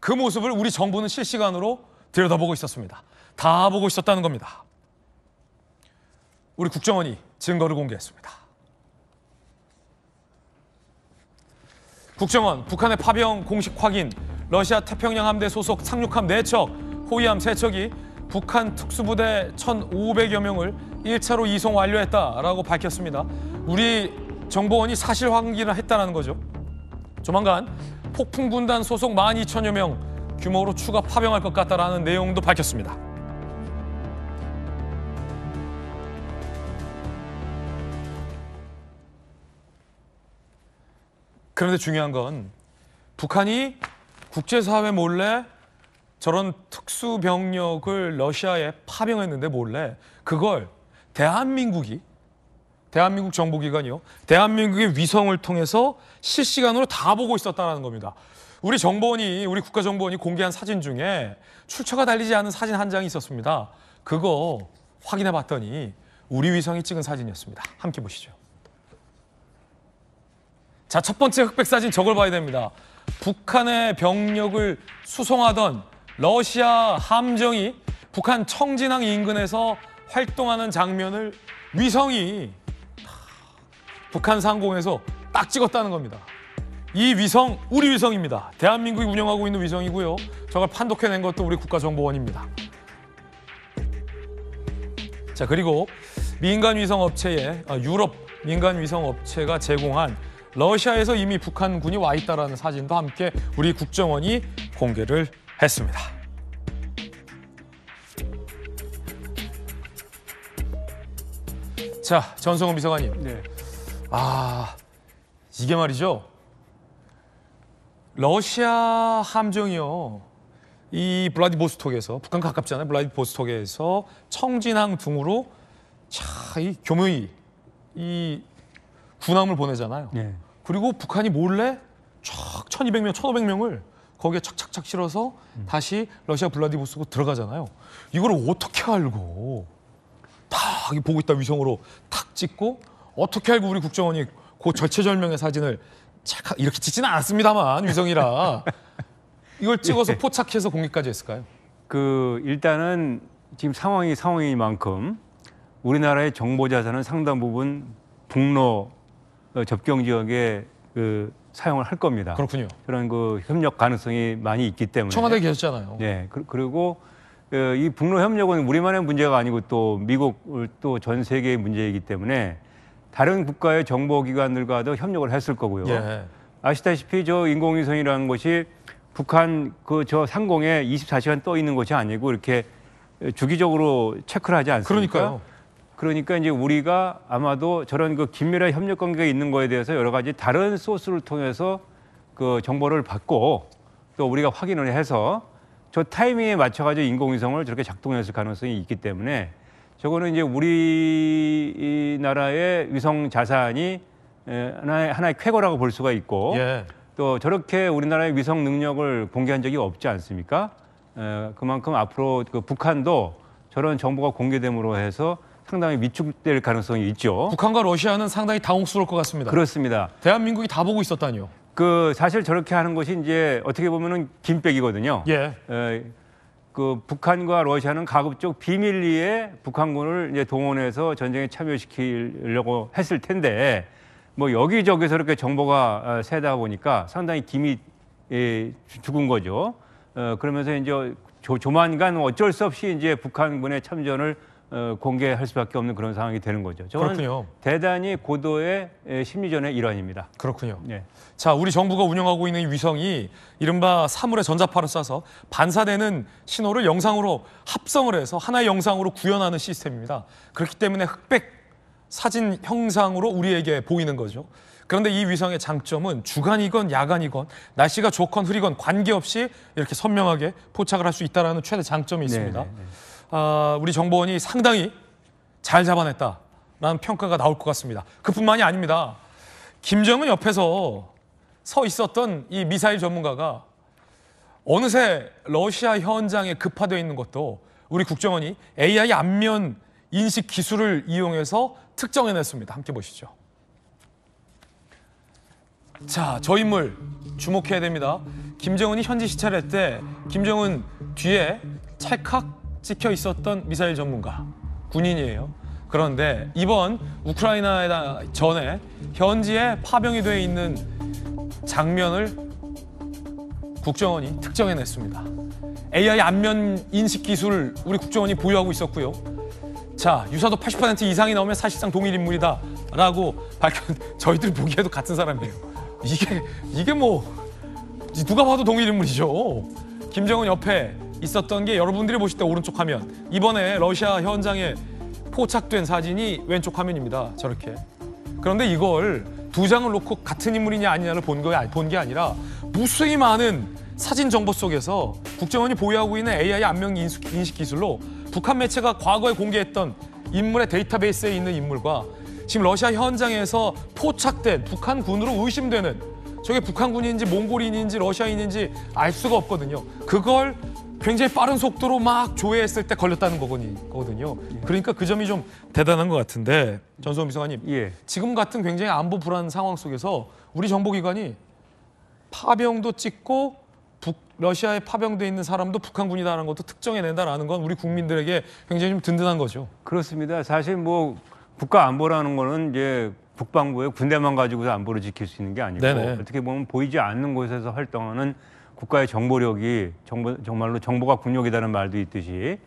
그 모습을 우리 정부는 실시간으로 들여다보고 있었습니다. 다 보고 있었다는 겁니다. 우리 국정원이 증거를 공개했습니다. 국정원 북한의 파병 공식 확인 러시아 태평양 함대 소속 상륙함 4척 호위함 3척이 북한 특수부대 1,500여 명을 1차로 이송 완료했다라고 밝혔습니다. 우리 정보원이 사실 확인을 했다는 거죠. 조만간 폭풍군단 소속 12,000여 명 규모로 추가 파병할 것 같다라는 내용도 밝혔습니다. 그런데 중요한 건 북한이 국제사회 몰래 저런 특수병력을 러시아에 파병했는데 몰래 그걸 대한민국이 대한민국 정보기관이요. 대한민국의 위성을 통해서 실시간으로 다 보고 있었다는 겁니다. 우리 정보원이 우리 국가정보원이 공개한 사진 중에 출처가 달리지 않은 사진 한 장이 있었습니다. 그거 확인해 봤더니 우리 위성이 찍은 사진이었습니다. 함께 보시죠. 자, 첫 번째 흑백 사진 저걸 봐야 됩니다. 북한의 병력을 수송하던 러시아 함정이 북한 청진항 인근에서 활동하는 장면을 위성이 북한 상공에서 딱 찍었다는 겁니다. 이 위성 우리 위성입니다. 대한민국이 운영하고 있는 위성이고요. 저걸 판독해낸 것도 우리 국가정보원입니다. 자 그리고 민간 위성 업체에 어, 유럽 민간 위성 업체가 제공한 러시아에서 이미 북한군이 와 있다라는 사진도 함께 우리 국정원이 공개를 했습니다. 자, 전성훈 비서관님. 네. 아, 이게 말이죠. 러시아 함정이요. 이 블라디보스톡에서 북한 가깝잖아요. 블라디보스톡에서 청진항 등으로 차이 교묘히 이 군함을 보내잖아요. 네. 그리고 북한이 몰래 촥 1,200명, 1,500명을 거기에 착착착 실어서 다시 러시아 블라디보스토크 들어가잖아요. 이걸 어떻게 알고 딱 보고 있다 위성으로 탁 찍고 어떻게 알고 우리 국정원이 그 절체절명의 사진을 착 이렇게 찍지는 않았습니다만 위성이라 이걸 찍어서 예. 포착해서 공개까지 했을까요? 그 일단은 지금 상황이 상황이만큼 우리나라의 정보 자산은 상당 부분 북로 어, 접경 지역에 그 사용을 할 겁니다. 그렇군요. 그런 그 협력 가능성이 많이 있기 때문에 청와대 계셨잖아요. 네, 그, 리고이 어, 북로 협력은 우리만의 문제가 아니고 또 미국 을또 전 세계의 문제이기 때문에 다른 국가의 정보기관들과도 협력을 했을 거고요. 예. 아시다시피 저 인공위성이라는 것이 북한 그 저 상공에 24시간 떠 있는 것이 아니고 이렇게 주기적으로 체크를 하지 않습니까? 그러니까요. 그러니까 이제 우리가 아마도 저런 그 긴밀한 협력 관계가 있는 거에 대해서 여러 가지 다른 소스를 통해서 그 정보를 받고 또 우리가 확인을 해서 저 타이밍에 맞춰가지고 인공위성을 저렇게 작동했을 가능성이 있기 때문에 저거는 이제 우리나라의 위성 자산이 하나의, 하나의 쾌거라고 볼 수가 있고 예. 또 저렇게 우리나라의 위성 능력을 공개한 적이 없지 않습니까? 에, 그만큼 앞으로 그 북한도 저런 정보가 공개됨으로 해서 상당히 위축될 가능성이 있죠. 북한과 러시아는 상당히 당혹스러울 것 같습니다. 그렇습니다. 대한민국이 다 보고 있었다니요. 그 사실 저렇게 하는 것이 이제 어떻게 보면은 김백이거든요. 예. 에, 그 북한과 러시아는 가급적 비밀리에 북한군을 이제 동원해서 전쟁에 참여시키려고 했을 텐데 뭐 여기저기서 이렇게 정보가 새다 어, 보니까 상당히 기미 예, 죽은 거죠. 어, 그러면서 이제 조, 조만간 어쩔 수 없이 이제 북한군의 참전을 어, 공개할 수밖에 없는 그런 상황이 되는 거죠. 그렇군요. 대단히 고도의 심리전의 일환입니다. 그렇군요. 네. 자, 우리 정부가 운영하고 있는 위성이 이른바 사물의 전자파를 쏴서 반사되는 신호를 영상으로 합성을 해서 하나의 영상으로 구현하는 시스템입니다. 그렇기 때문에 흑백 사진 형상으로 우리에게 보이는 거죠. 그런데 이 위성의 장점은 주간이건 야간이건 날씨가 좋건 흐리건 관계없이 이렇게 선명하게 포착을 할 수 있다는 최대 장점이 있습니다. 네네네. 네, 네. 아, 우리 정보원이 상당히 잘 잡아냈다라는 평가가 나올 것 같습니다. 그뿐만이 아닙니다. 김정은 옆에서 서 있었던 이 미사일 전문가가 어느새 러시아 현장에 급파되어 있는 것도 우리 국정원이 AI 안면 인식 기술을 이용해서 특정해냈습니다. 함께 보시죠. 자, 저 인물 주목해야 됩니다. 김정은이 현지 시찰할 때 김정은 뒤에 찰칵 찍혀 있었던 미사일 전문가, 군인이에요. 그런데 이번 우크라이나 전에 현지에 파병이 돼 있는 장면을 국정원이 특정해냈습니다. AI 안면 인식 기술 우리 국정원이 보유하고 있었고요. 자, 유사도 80% 이상이 나오면 사실상 동일 인물이다라고 밝혀 저희들 보기에도 같은 사람이에요. 이게 이게 뭐 누가 봐도 동일 인물이죠. 김정은 옆에 있었던 게 여러분들이 보실 때 오른쪽 화면 이번에 러시아 현장에 포착된 사진이 왼쪽 화면입니다. 저렇게. 그런데 이걸 두 장을 놓고 같은 인물이냐 아니냐를 본 게 아니라 무수히 많은 사진 정보 속에서 국정원이 보유하고 있는 AI 안면 인식 기술로 북한 매체가 과거에 공개했던 인물의 데이터베이스에 있는 인물과 지금 러시아 현장에서 포착된 북한군으로 의심되는 저게 북한군인지 몽골인인지 러시아인인지 알 수가 없거든요. 그걸 굉장히 빠른 속도로 막 조회했을 때 걸렸다는 거거든요. 그러니까 그 점이 좀 대단한 것 같은데 전소원 비서관님 예. 지금 같은 굉장히 안보 불안 상황 속에서 우리 정보기관이 파병도 찍고 북, 러시아에 파병돼 있는 사람도 북한군이다라는 것도 특정해낸다라는 건 우리 국민들에게 굉장히 좀 든든한 거죠. 그렇습니다. 사실 뭐 국가 안보라는 거는 이제 북방부의 군대만 가지고서 안보를 지킬 수 있는 게 아니고 네네. 어떻게 보면 보이지 않는 곳에서 활동하는 국가의 정보력이 정보, 정말로 정보가 국력이라는 말도 있듯이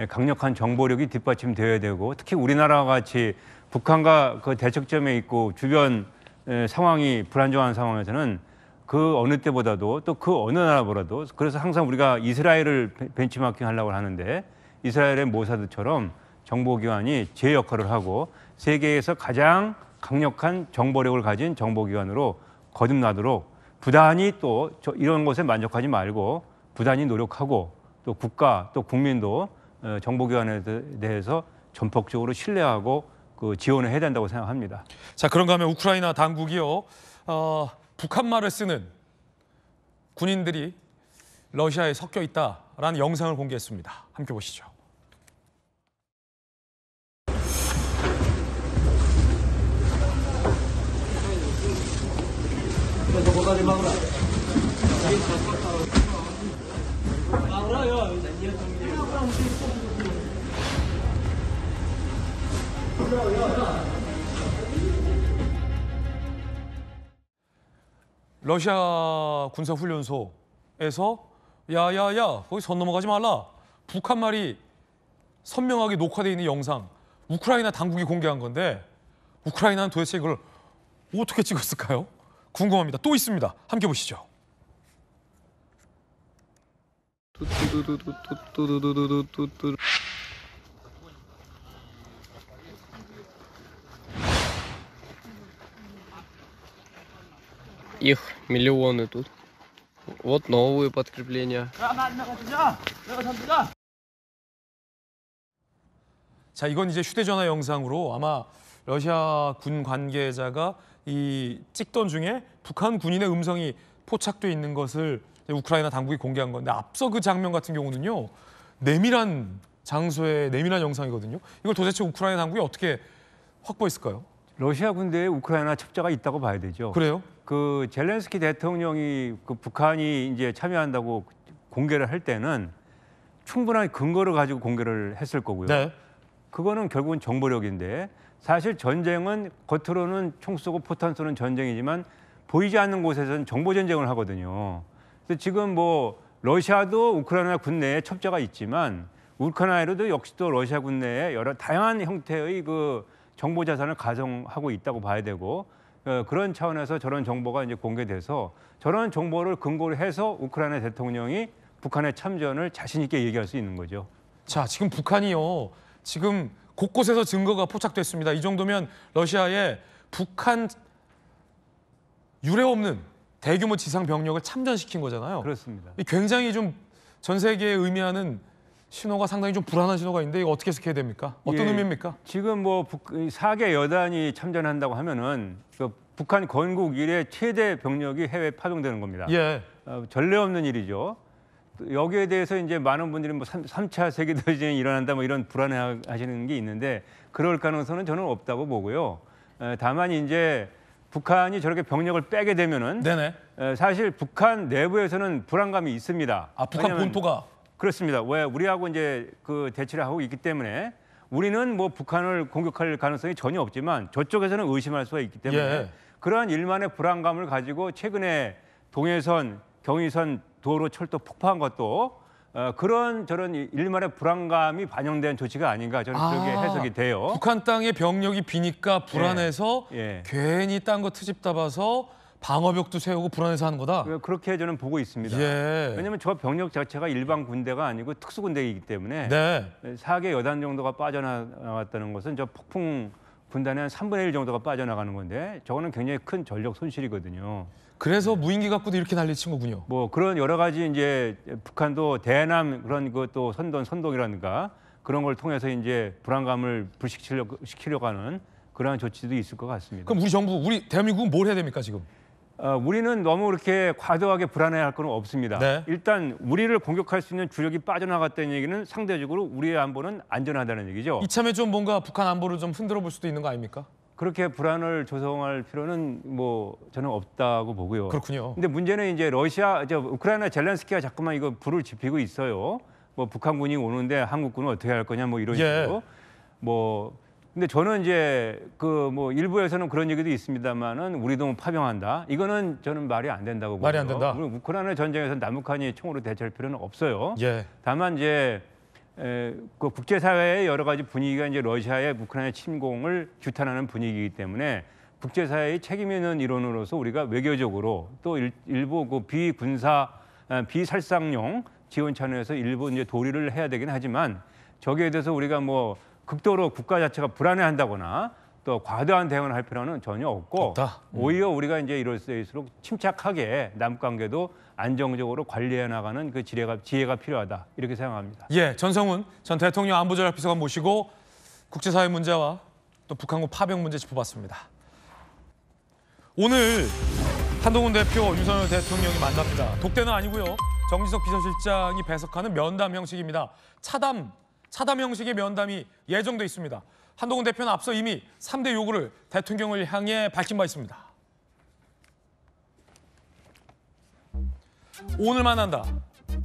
예, 강력한 정보력이 뒷받침되어야 되고 특히 우리나라와 같이 북한과 그 대척점에 있고 주변 예, 상황이 불안정한 상황에서는 그 어느 때보다도 또 그 어느 나라보다도 그래서 항상 우리가 이스라엘을 벤치마킹 하려고 하는데 이스라엘의 모사드처럼 정보기관이 제 역할을 하고 세계에서 가장 강력한 정보력을 가진 정보기관으로 거듭나도록 부단히 또 이런 것에 만족하지 말고 부단히 노력하고 또 국가 또 국민도 어, 정보기관에 대해서 전폭적으로 신뢰하고 그 지원을 해야 된다고 생각합니다. 자 그런가 하면 우크라이나 당국이요 어, 북한 말을 쓰는 군인들이 러시아에 섞여 있다라는 영상을 공개했습니다. 함께 보시죠. 러시아 군사훈련소에서 야야야 거기 선 넘어가지 말라 북한 말이 선명하게 녹화되어 있는 영상 우크라이나 당국이 공개한 건데 우크라이나는 도대체 이걸 어떻게 찍었을까요? 궁금합니다. 또 있습니다. 함께 보시죠. Их миллионы тут. Вот новые подкрепления. 자, 이건 이제 휴대전화 영상으로 아마 러시아 군 관계자가 이 찍던 중에 북한 군인의 음성이 포착돼 있는 것을 우크라이나 당국이 공개한 건데 앞서 그 장면 같은 경우는요 내밀한 장소의 내밀한 영상이거든요. 이걸 도대체 우크라이나 당국이 어떻게 확보했을까요? 러시아 군대에 우크라이나 첩자가 있다고 봐야 되죠. 그래요? 그 젤렌스키 대통령이 그 북한이 이제 참여한다고 공개를 할 때는 충분한 근거를 가지고 공개를 했을 거고요. 네. 그거는 결국은 정보력인데 사실 전쟁은 겉으로는 총 쏘고 포탄 쏘는 전쟁이지만 보이지 않는 곳에서는 정보 전쟁을 하거든요. 그래서 지금 뭐 러시아도 우크라이나 군 내에 첩자가 있지만 우크라이나에도 역시 또 러시아 군 내에 여러 다양한 형태의 그 정보 자산을 가정하고 있다고 봐야 되고 어, 그런 차원에서 저런 정보가 이제 공개돼서 저런 정보를 근거로 해서 우크라이나 대통령이 북한의 참전을 자신 있게 얘기할 수 있는 거죠. 자, 지금 북한이요. 지금 곳곳에서 증거가 포착됐습니다. 이 정도면 러시아의 북한 유례 없는 대규모 지상 병력을 참전시킨 거잖아요. 그렇습니다. 굉장히 좀 전 세계에 의미하는 신호가 상당히 좀 불안한 신호가 있는데 이거 어떻게 해석해야 됩니까? 어떤 예, 의미입니까? 지금 뭐 사개 여단이 참전한다고 하면은 그 북한 건국 이래 최대 병력이 해외 파동되는 겁니다. 예. 어, 전례 없는 일이죠. 여기에 대해서 이제 많은 분들이 뭐 3, 차 세계 대전이 일어난다 뭐 이런 불안해하시는 게 있는데 그럴 가능성은 저는 없다고 보고요. 에, 다만 이제 북한이 저렇게 병력을 빼게 되면은 네네. 에, 사실 북한 내부에서는 불안감이 있습니다. 아 북한 본토가 그렇습니다. 왜 우리하고 이제 그 대치를 하고 있기 때문에 우리는 뭐 북한을 공격할 가능성이 전혀 없지만 저쪽에서는 의심할 수가 있기 때문에 예. 그러한 일만의 불안감을 가지고 최근에 동해선 경의선 도로 철도 폭파한 것도 어, 그런 저런 일말의 불안감이 반영된 조치가 아닌가 저는 그렇게 아, 해석이 돼요. 북한 땅에 병력이 비니까 불안해서 예, 예. 괜히 딴거 트집 잡아서 방어벽도 세우고 불안해서 하는 거다. 그, 그렇게 저는 보고 있습니다. 예. 왜냐하면 저 병력 자체가 일반 군대가 아니고 특수 군대이기 때문에 네. 4개 여단 정도가 빠져나왔다는 것은 저 폭풍 군단의 한 3분의 1 정도가 빠져나가는 건데 저거는 굉장히 큰 전력 손실이거든요. 그래서 무인기 갖고도 이렇게 난리친 거군요. 뭐 그런 여러 가지 이제 북한도 대남 그런 것도 선동 선동이라든가 그런 걸 통해서 이제 불안감을 불식시키려고 시키려고 하는 그러한 조치도 있을 것 같습니다. 그럼 우리 정부, 우리 대한민국은 뭘 해야 됩니까 지금? 어, 우리는 너무 그렇게 과도하게 불안해할 건 없습니다. 네. 일단 우리를 공격할 수 있는 주력이 빠져나갔다는 얘기는 상대적으로 우리의 안보는 안전하다는 얘기죠. 이참에 좀 뭔가 북한 안보를 좀 흔들어 볼 수도 있는 거 아닙니까? 그렇게 불안을 조성할 필요는 뭐 저는 없다고 보고요. 그렇군요. 근데 문제는 이제 러시아 저 우크라이나 젤렌스키가 자꾸만 이거 불을 지피고 있어요. 뭐 북한군이 오는데 한국군은 어떻게 할 거냐 뭐 이런 예. 식으로 뭐 근데 저는 이제 그 뭐 일부에서는 그런 얘기도 있습니다만은 우리도 뭐 파병한다. 이거는 저는 말이 안 된다고 보고요. 말이 안 된다. 우크라이나 전쟁에서 남북한이 총으로 대처할 필요는 없어요. 예. 다만 이제 에, 그 국제사회의 여러 가지 분위기가 이제 러시아의 우크라이나 침공을 규탄하는 분위기이기 때문에 국제사회의 책임 있는 이론으로서 우리가 외교적으로 또 일, 일부 그 비군사 아, 비살상용 지원 차원에서 일부 이제 도리를 해야 되긴 하지만 저기에 대해서 우리가 뭐 극도로 국가 자체가 불안해한다거나 또 과도한 대응을 할 필요는 전혀 없고 없다. 음. 오히려 우리가 이제 이럴수록 침착하게 남북 관계도 안정적으로 관리해 나가는 그 지혜가 지혜가 필요하다 이렇게 생각합니다. 예, 전성훈 전 대통령 안보전략비서관 모시고 국제사회 문제와 또 북한군 파병 문제 짚어봤습니다. 오늘 한동훈 대표 윤석열 대통령이 만납니다. 독대는 아니고요. 정지석 비서실장이 배석하는 면담 형식입니다. 차담 차담 형식의 면담이 예정돼 있습니다. 한동훈 대표는 앞서 이미 3대 요구를 대통령을 향해 밝힌 바 있습니다. 오늘만 한다.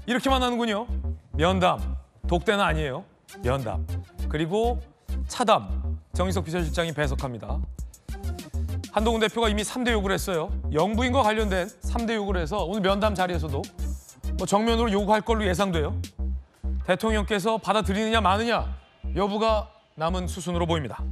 이렇게만 하는군요. 면담, 독대는 아니에요. 면담. 그리고 차담, 정의석 비서실장이 배석합니다. 한동훈 대표가 이미 3대 요구를 했어요. 영부인과 관련된 3대 요구를 해서 오늘 면담 자리에서도 뭐 정면으로 요구할 걸로 예상돼요. 대통령께서 받아들이느냐 마느냐 여부가 남은 수순으로 보입니다.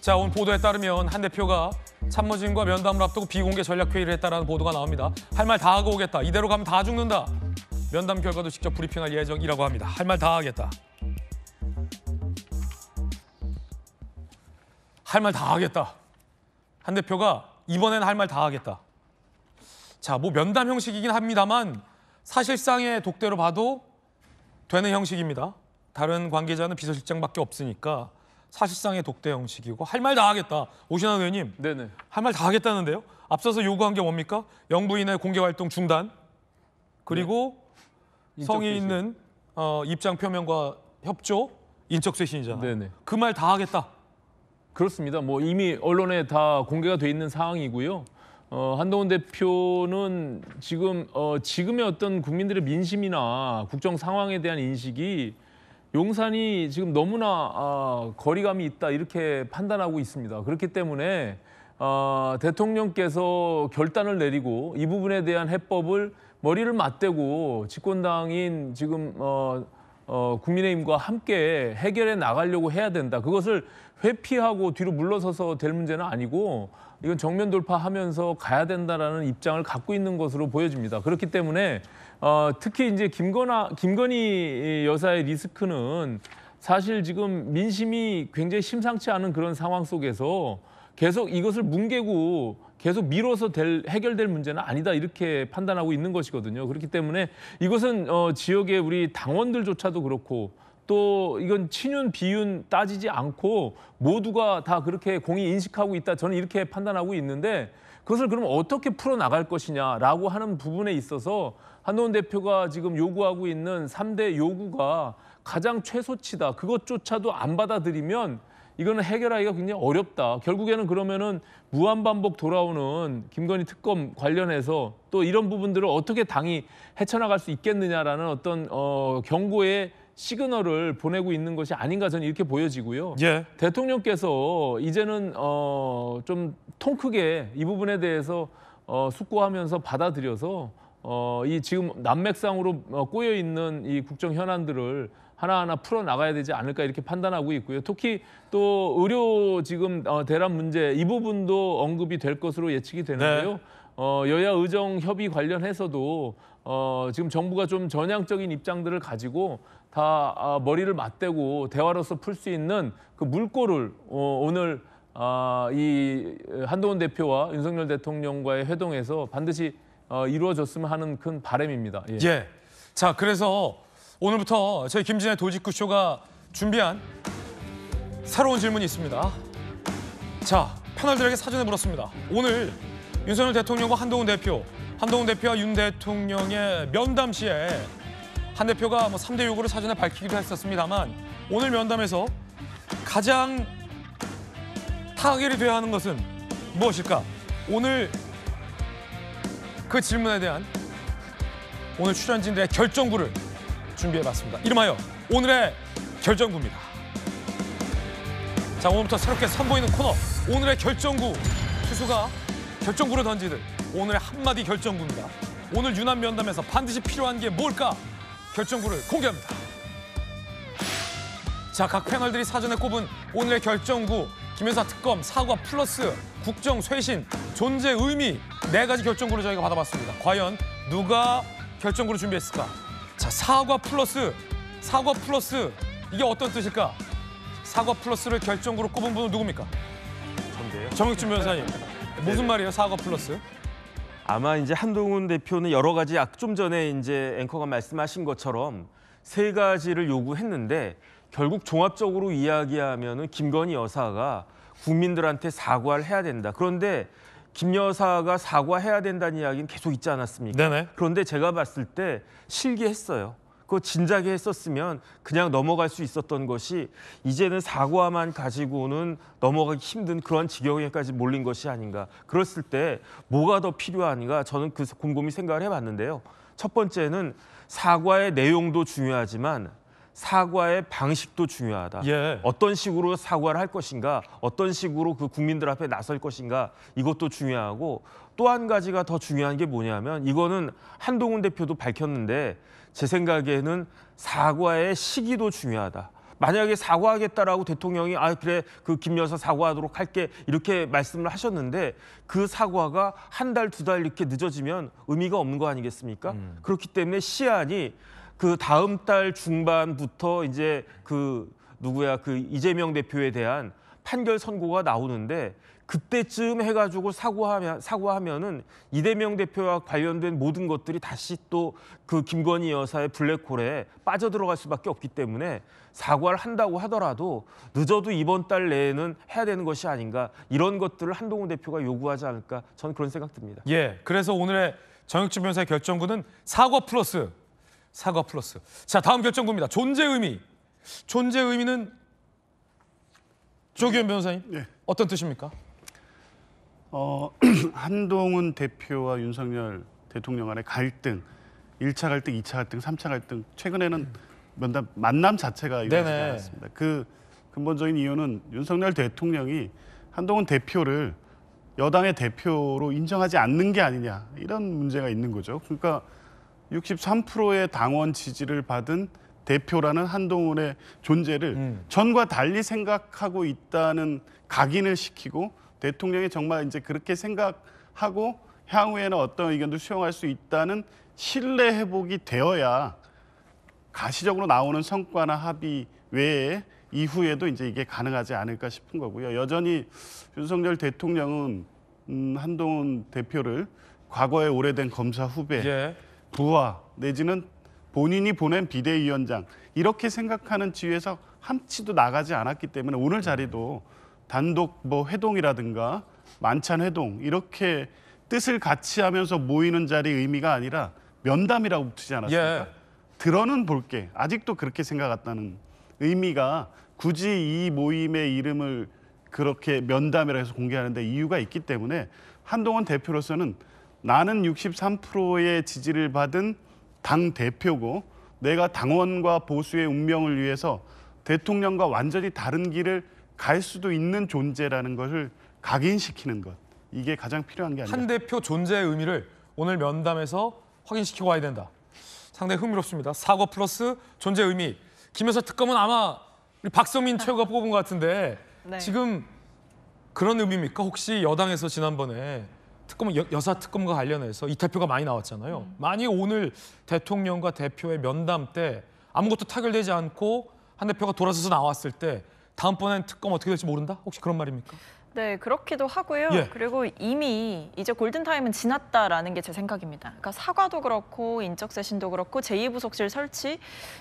자, 온 보도에 따르면 한 대표가 참모진과 면담을 앞두고 비공개 전략회의를 했다는 보도가 나옵니다. 할 말 다 하고 오겠다. 이대로 가면 다 죽는다. 면담 결과도 직접 브리핑할 예정이라고 합니다. 할 말 다 하겠다. 할 말 다 하겠다. 한 대표가 이번에는 할 말 다 하겠다. 자, 뭐 면담 형식이긴 합니다만 사실상의 독대로 봐도 되는 형식입니다. 다른 관계자는 비서실장밖에 없으니까 사실상의 독대 형식이고 할 말 다 하겠다. 오신환 의원님, 네네. 할 말 다 하겠다는데요. 앞서서 요구한 게 뭡니까? 영부인의 공개활동 중단, 그리고 네. 성의 있는 어, 입장 표명과 협조, 인적쇄신이잖아요. 그말 다 하겠다. 그렇습니다. 뭐 이미 언론에 다 공개가 돼 있는 상황이고요. 어, 한동훈 대표는 지금 어, 지금의 어떤 국민들의 민심이나 국정 상황에 대한 인식이 용산이 지금 너무나 아, 거리감이 있다 이렇게 판단하고 있습니다. 그렇기 때문에 어, 대통령께서 결단을 내리고 이 부분에 대한 해법을 머리를 맞대고 집권당인 지금 어, 어, 국민의힘과 함께 해결해 나가려고 해야 된다. 그것을 회피하고 뒤로 물러서서 될 문제는 아니고 이건 정면 돌파하면서 가야 된다라는 입장을 갖고 있는 것으로 보여집니다. 그렇기 때문에 어, 특히 이제 김건아 김건희 여사의 리스크는 사실 지금 민심이 굉장히 심상치 않은 그런 상황 속에서 계속 이것을 뭉개고 계속 미뤄서 될, 해결될 문제는 아니다 이렇게 판단하고 있는 것이거든요. 그렇기 때문에 이것은 어, 지역의 우리 당원들조차도 그렇고 또 이건 친윤 비윤 따지지 않고 모두가 다 그렇게 공이 인식하고 있다 저는 이렇게 판단하고 있는데 그것을 그럼 어떻게 풀어나갈 것이냐라고 하는 부분에 있어서 한동훈 대표가 지금 요구하고 있는 3대 요구가 가장 최소치다. 그것조차도 안 받아들이면 이거는 해결하기가 굉장히 어렵다. 결국에는 그러면은 무한반복 돌아오는 김건희 특검 관련해서 또 이런 부분들을 어떻게 당이 헤쳐나갈 수 있겠느냐라는 어떤 어, 경고에 시그널을 보내고 있는 것이 아닌가 저는 이렇게 보여지고요. 예. 대통령께서 이제는 어, 좀통 크게 이 부분에 대해서 어, 숙고하면서 받아들여서 어, 이 지금 난맥상으로 어, 꼬여 있는 이 국정 현안들을 하나하나 풀어 나가야 되지 않을까 이렇게 판단하고 있고요. 특히 또 의료 지금 어, 대란 문제 이 부분도 언급이 될 것으로 예측이 되는데요. 네. 어, 여야 의정 협의 관련해서도 어, 지금 정부가 좀 전향적인 입장들을 가지고 다 아, 머리를 맞대고 대화로서 풀 수 있는 그 물꼬를 어, 오늘 아, 이 한동훈 대표와 윤석열 대통령과의 회동에서 반드시 어, 이루어졌으면 하는 큰 바람입니다. 예. 예. 자, 그래서 오늘부터 저희 김진의 도지구쇼가 준비한 새로운 질문이 있습니다. 자, 패널들에게 사전에 물었습니다. 오늘 윤석열 대통령과 한동훈 대표, 한동훈 대표와 윤 대통령의 면담 시에 한 대표가 뭐 3대 요구를 사전에 밝히기도 했었습니다만 오늘 면담에서 가장 타결이 돼야 하는 것은 무엇일까? 오늘 그 질문에 대한 오늘 출연진들의 결정구를 준비해봤습니다. 이름하여 오늘의 결정구입니다. 자, 오늘부터 새롭게 선보이는 코너 오늘의 결정구 수수가 결정구로 던지듯 오늘의 한마디 결정구입니다. 오늘 유난 면담에서 반드시 필요한 게 뭘까? 결정구를 공개합니다. 자, 각 패널들이 사전에 꼽은 오늘의 결정구, 김연사 특검, 사과 플러스, 국정 쇄신, 존재 의미 네 가지 결정구를 저희가 받아봤습니다. 과연 누가 결정구를 준비했을까? 자, 사과 플러스, 사과 플러스 이게 어떤 뜻일까? 사과 플러스를 결정구로 꼽은 분은 누굽니까? 전데요. 정혁준 변호사님. 네. 무슨 말이에요, 사과 플러스? 아마 이제 한동훈 대표는 여러 가지 약 좀 전에 이제 앵커가 말씀하신 것처럼 세 가지를 요구했는데 결국 종합적으로 이야기하면은 김건희 여사가 국민들한테 사과를 해야 된다. 그런데 김 여사가 사과해야 된다는 이야기는 계속 있지 않았습니까? 네네. 그런데 제가 봤을 때 실기했어요. 그거 진작에 했었으면 그냥 넘어갈 수 있었던 것이 이제는 사과만 가지고는 넘어가기 힘든 그러한 지경에까지 몰린 것이 아닌가. 그랬을 때 뭐가 더 필요한가 저는 그 곰곰이 생각을 해봤는데요. 첫 번째는 사과의 내용도 중요하지만 사과의 방식도 중요하다. 예. 어떤 식으로 사과를 할 것인가, 어떤 식으로 그 국민들 앞에 나설 것인가 이것도 중요하고 또 한 가지가 더 중요한 게 뭐냐면 이거는 한동훈 대표도 밝혔는데 제 생각에는 사과의 시기도 중요하다. 만약에 사과하겠다라고 대통령이 아 그래 그김 여사 사과하도록 할게 이렇게 말씀을 하셨는데 그 사과가 한 달 두달 달 이렇게 늦어지면 의미가 없는 거 아니겠습니까? 음. 그렇기 때문에 시안이 그 다음 달 중반부터 이제 그 누구야 그 이재명 대표에 대한 판결 선고가 나오는데 그때쯤 해가지고 사과하면 사과하면은 이대명 대표와 관련된 모든 것들이 다시 또 그 김건희 여사의 블랙홀에 빠져들어갈 수밖에 없기 때문에 사과를 한다고 하더라도 늦어도 이번 달 내에는 해야 되는 것이 아닌가 이런 것들을 한동훈 대표가 요구하지 않을까 저는 그런 생각 듭니다. 예, 그래서 오늘의 정혁진 변호사의 결정구는 사과 플러스 사과 플러스. 자 다음 결정구입니다. 존재 의미. 존재 의미는 조기현 변호사님 네. 어떤 뜻입니까? 어, 한동훈 대표와 윤석열 대통령 간의 갈등, 1차 갈등, 2차 갈등, 3차 갈등 최근에는 면담 만남 자체가 이루어지지 네네. 않았습니다. 그 근본적인 이유는 윤석열 대통령이 한동훈 대표를 여당의 대표로 인정하지 않는 게 아니냐 이런 문제가 있는 거죠. 그러니까 63%의 당원 지지를 받은 대표라는 한동훈의 존재를 음. 전과 달리 생각하고 있다는 각인을 시키고 대통령이 정말 이제 그렇게 생각하고 향후에는 어떤 의견도 수용할 수 있다는 신뢰 회복이 되어야 가시적으로 나오는 성과나 합의 외에 이후에도 이제 이게 가능하지 않을까 싶은 거고요. 여전히 윤석열 대통령은 음, 한동훈 대표를 과거의 오래된 검사 후배, 예. 부하 내지는 본인이 보낸 비대위원장 이렇게 생각하는 지위에서 한치도 나가지 않았기 때문에 오늘 자리도 단독 뭐 회동이라든가 만찬 회동 이렇게 뜻을 같이 하면서 모이는 자리 의미가 아니라 면담이라고 붙이지 않았습니까? 예. 들어는 볼게 아직도 그렇게 생각했다는 의미가 굳이 이 모임의 이름을 그렇게 면담이라 해서 공개하는데 이유가 있기 때문에 한동훈 대표로서는 나는 63%의 지지를 받은 당 대표고 내가 당원과 보수의 운명을 위해서 대통령과 완전히 다른 길을 갈 수도 있는 존재라는 것을 각인시키는 것. 이게 가장 필요한 게아니에한 대표 존재의 의미를 오늘 면담에서 확인시키고 와야 된다. 상당히 흥미롭습니다. 사과 플러스 존재 의미. 김여사 특검은 아마 우리 박성민 최고가 뽑은 것 같은데 네. 지금 그런 의미입니까? 혹시 여당에서 지난번에 특검은 여, 사 특검과 관련해서 이 대표가 많이 나왔잖아요. 음. 만약 오늘 대통령과 대표의 면담 때 아무것도 타결되지 않고 한 대표가 돌아서서 나왔을 때 다음번엔 특검 어떻게 될지 모른다? 혹시 그런 말입니까? 네, 그렇기도 하고요. 예. 그리고 이미 이제 골든타임은 지났다라는 게 제 생각입니다. 그러니까 사과도 그렇고 인적쇄신도 그렇고 제2부속실 설치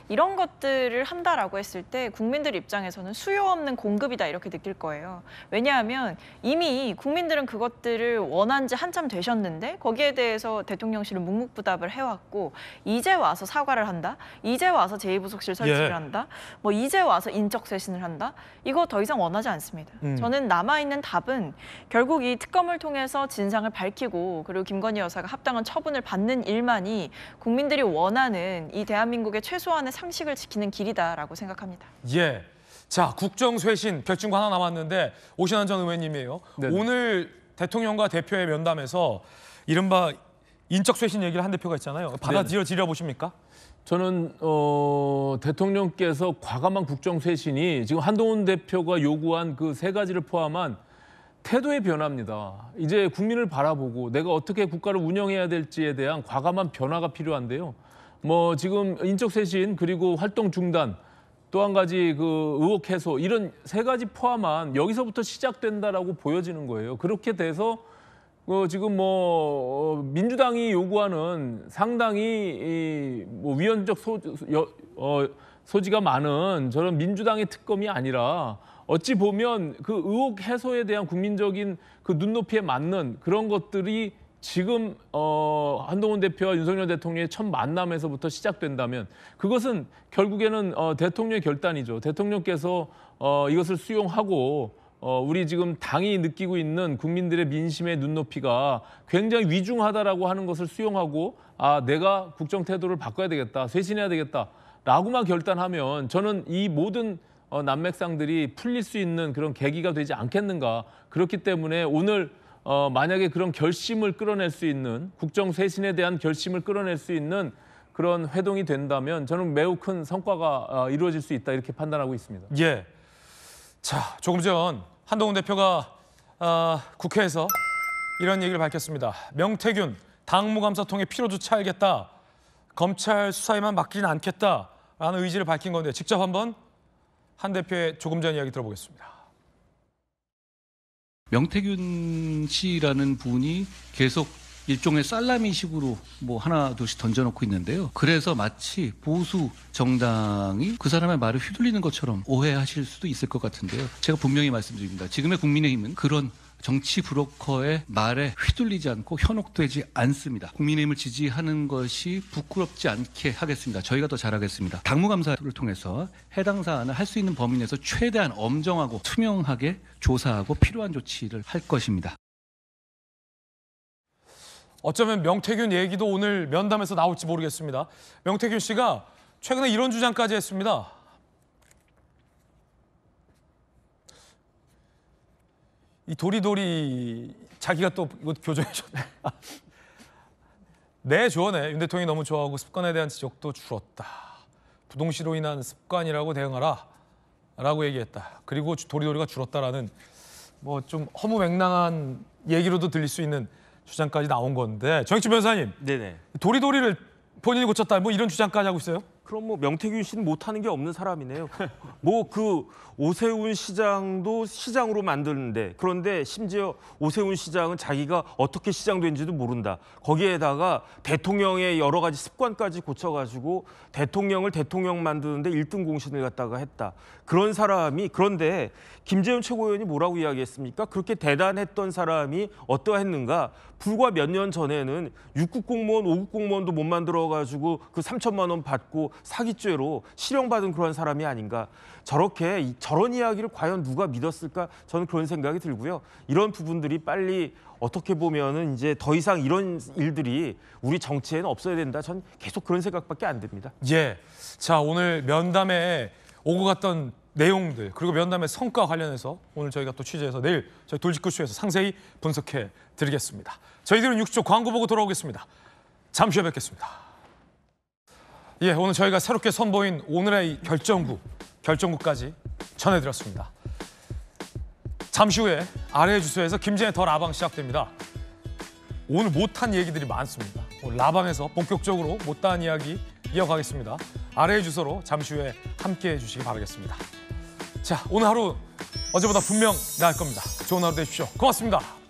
이런 것들을 한다라고 했을 때 국민들 입장에서는 수요 없는 공급이다 이렇게 느낄 거예요. 왜냐하면 이미 국민들은 그것들을 원한 지 한참 되셨는데 거기에 대해서 대통령실은 묵묵부답을 해왔고 이제 와서 사과를 한다? 이제 와서 제2부속실 설치를 예. 한다? 뭐 이제 와서 인적쇄신을 한다? 이거 더 이상 원하지 않습니다. 음. 저는 남아있는 있는 답은 결국 이 특검을 통해서 진상을 밝히고 그리고 김건희 여사가 합당한 처분을 받는 일만이 국민들이 원하는 이 대한민국의 최소한의 상식을 지키는 길이다라고 생각합니다. 예. 자, 국정쇄신 결정과 하나 남았는데 오신환 전 의원님이에요. 네네. 오늘 대통령과 대표의 면담에서 이른바 인적쇄신 얘기를 한 대표가 있잖아요. 받아들여지려 보십니까? 저는 어, 대통령께서 과감한 국정쇄신이 지금 한동훈 대표가 요구한 그 세 가지를 포함한 태도의 변화입니다. 이제 국민을 바라보고 내가 어떻게 국가를 운영해야 될지에 대한 과감한 변화가 필요한데요. 뭐 지금 인적 쇄신 그리고 활동 중단 또 한 가지 그 의혹 해소 이런 세 가지 포함한 여기서부터 시작된다라고 보여지는 거예요. 그렇게 돼서 어, 지금 뭐 어, 민주당이 요구하는 상당히 이뭐 위헌적 소, 여, 어, 소지가 많은 저런 민주당의 특검이 아니라 어찌 보면 그 의혹 해소에 대한 국민적인 그 눈높이에 맞는 그런 것들이 지금 어, 한동훈 대표와 윤석열 대통령의 첫 만남에서부터 시작된다면 그것은 결국에는 어, 대통령의 결단이죠. 대통령께서 어, 이것을 수용하고 어, 우리 지금 당이 느끼고 있는 국민들의 민심의 눈높이가 굉장히 위중하다라고 하는 것을 수용하고 아 내가 국정 태도를 바꿔야 되겠다, 쇄신해야 되겠다라고만 결단하면 저는 이 모든 어, 난맥상들이 풀릴 수 있는 그런 계기가 되지 않겠는가. 그렇기 때문에 오늘 어, 만약에 그런 결심을 끌어낼 수 있는 국정 쇄신에 대한 결심을 끌어낼 수 있는 그런 회동이 된다면 저는 매우 큰 성과가 어, 이루어질 수 있다 이렇게 판단하고 있습니다. 예. 자, 조금 전 한동훈 대표가 어, 국회에서 이런 얘기를 밝혔습니다. 명태균 당무감사통에 피로조차 알겠다. 검찰 수사에만 맡기진 않겠다라는 의지를 밝힌 건데 직접 한번 한 대표의 조금 전 이야기 들어보겠습니다. 명태균 씨라는 분이 계속 일종의 살라미식으로 뭐 하나 둘씩 던져놓고 있는데요. 그래서 마치 보수 정당이 그 사람의 말을 휘둘리는 것처럼 오해하실 수도 있을 것 같은데요. 제가 분명히 말씀드립니다. 지금의 국민의힘은 그런 정치 브로커의 말에 휘둘리지 않고 현혹되지 않습니다. 국민의힘을 지지하는 것이 부끄럽지 않게 하겠습니다. 저희가 더 잘하겠습니다. 당무감사를 통해서 해당 사안을 할 수 있는 범위 내에서 최대한 엄정하고 투명하게 조사하고 필요한 조치를 할 것입니다. 어쩌면 명태균 얘기도 오늘 면담에서 나올지 모르겠습니다. 명태균 씨가 최근에 이런 주장까지 했습니다. 이 도리도리 자기가 또 이거 교정해줬네. 내 조언에 윤 대통령이 너무 좋아하고 습관에 대한 지적도 줄었다. 부동시로 인한 습관이라고 대응하라. 라고 얘기했다. 그리고 도리도리가 줄었다라는 뭐 좀 허무맹랑한 얘기로도 들릴 수 있는 주장까지 나온 건데 정익주 변사님 네네. 도리도리를 본인이 고쳤다 뭐 이런 주장까지 하고 있어요? 그럼 뭐 명태균 씨는 못하는 게 없는 사람이네요. 뭐그 오세훈 시장도 시장으로 만드는데 그런데 심지어 오세훈 시장은 자기가 어떻게 시장된지도 모른다. 거기에다가 대통령의 여러 가지 습관까지 고쳐가지고 대통령을 대통령 만드는데 일등 공신을 갖다가 했다. 그런 사람이 그런데 김재현 최고위원이 뭐라고 이야기했습니까? 그렇게 대단했던 사람이 어떠했는가? 불과 몇 년 전에는 육국 공무원, 오국 공무원도 못 만들어가지고 그 3천만 원 받고 사기죄로 실형받은 그런 사람이 아닌가. 저렇게 저런 이야기를 과연 누가 믿었을까 저는 그런 생각이 들고요. 이런 부분들이 빨리 어떻게 보면은 이제 더 이상 이런 일들이 우리 정치에는 없어야 된다. 전 계속 그런 생각밖에 안됩니다 예. 자, 오늘 면담에 오고 갔던 내용들 그리고 면담의 성과 관련해서 오늘 저희가 또 취재해서 내일 저희 돌직구쇼에서 상세히 분석해 드리겠습니다. 저희들은 60초 광고 보고 돌아오겠습니다. 잠시 후에 뵙겠습니다. 예, 오늘 저희가 새롭게 선보인 오늘의 결정구 결정국까지 전해드렸습니다. 잠시 후에 아래 주소에서 김진의 더 라방 시작됩니다. 오늘 못한 얘기들이 많습니다. 라방에서 본격적으로 못다한 이야기 이어가겠습니다. 아래의 주소로 잠시 후에 함께해 주시기 바라겠습니다. 자, 오늘 하루 어제보다 분명 나을 겁니다. 좋은 하루 되십시오. 고맙습니다.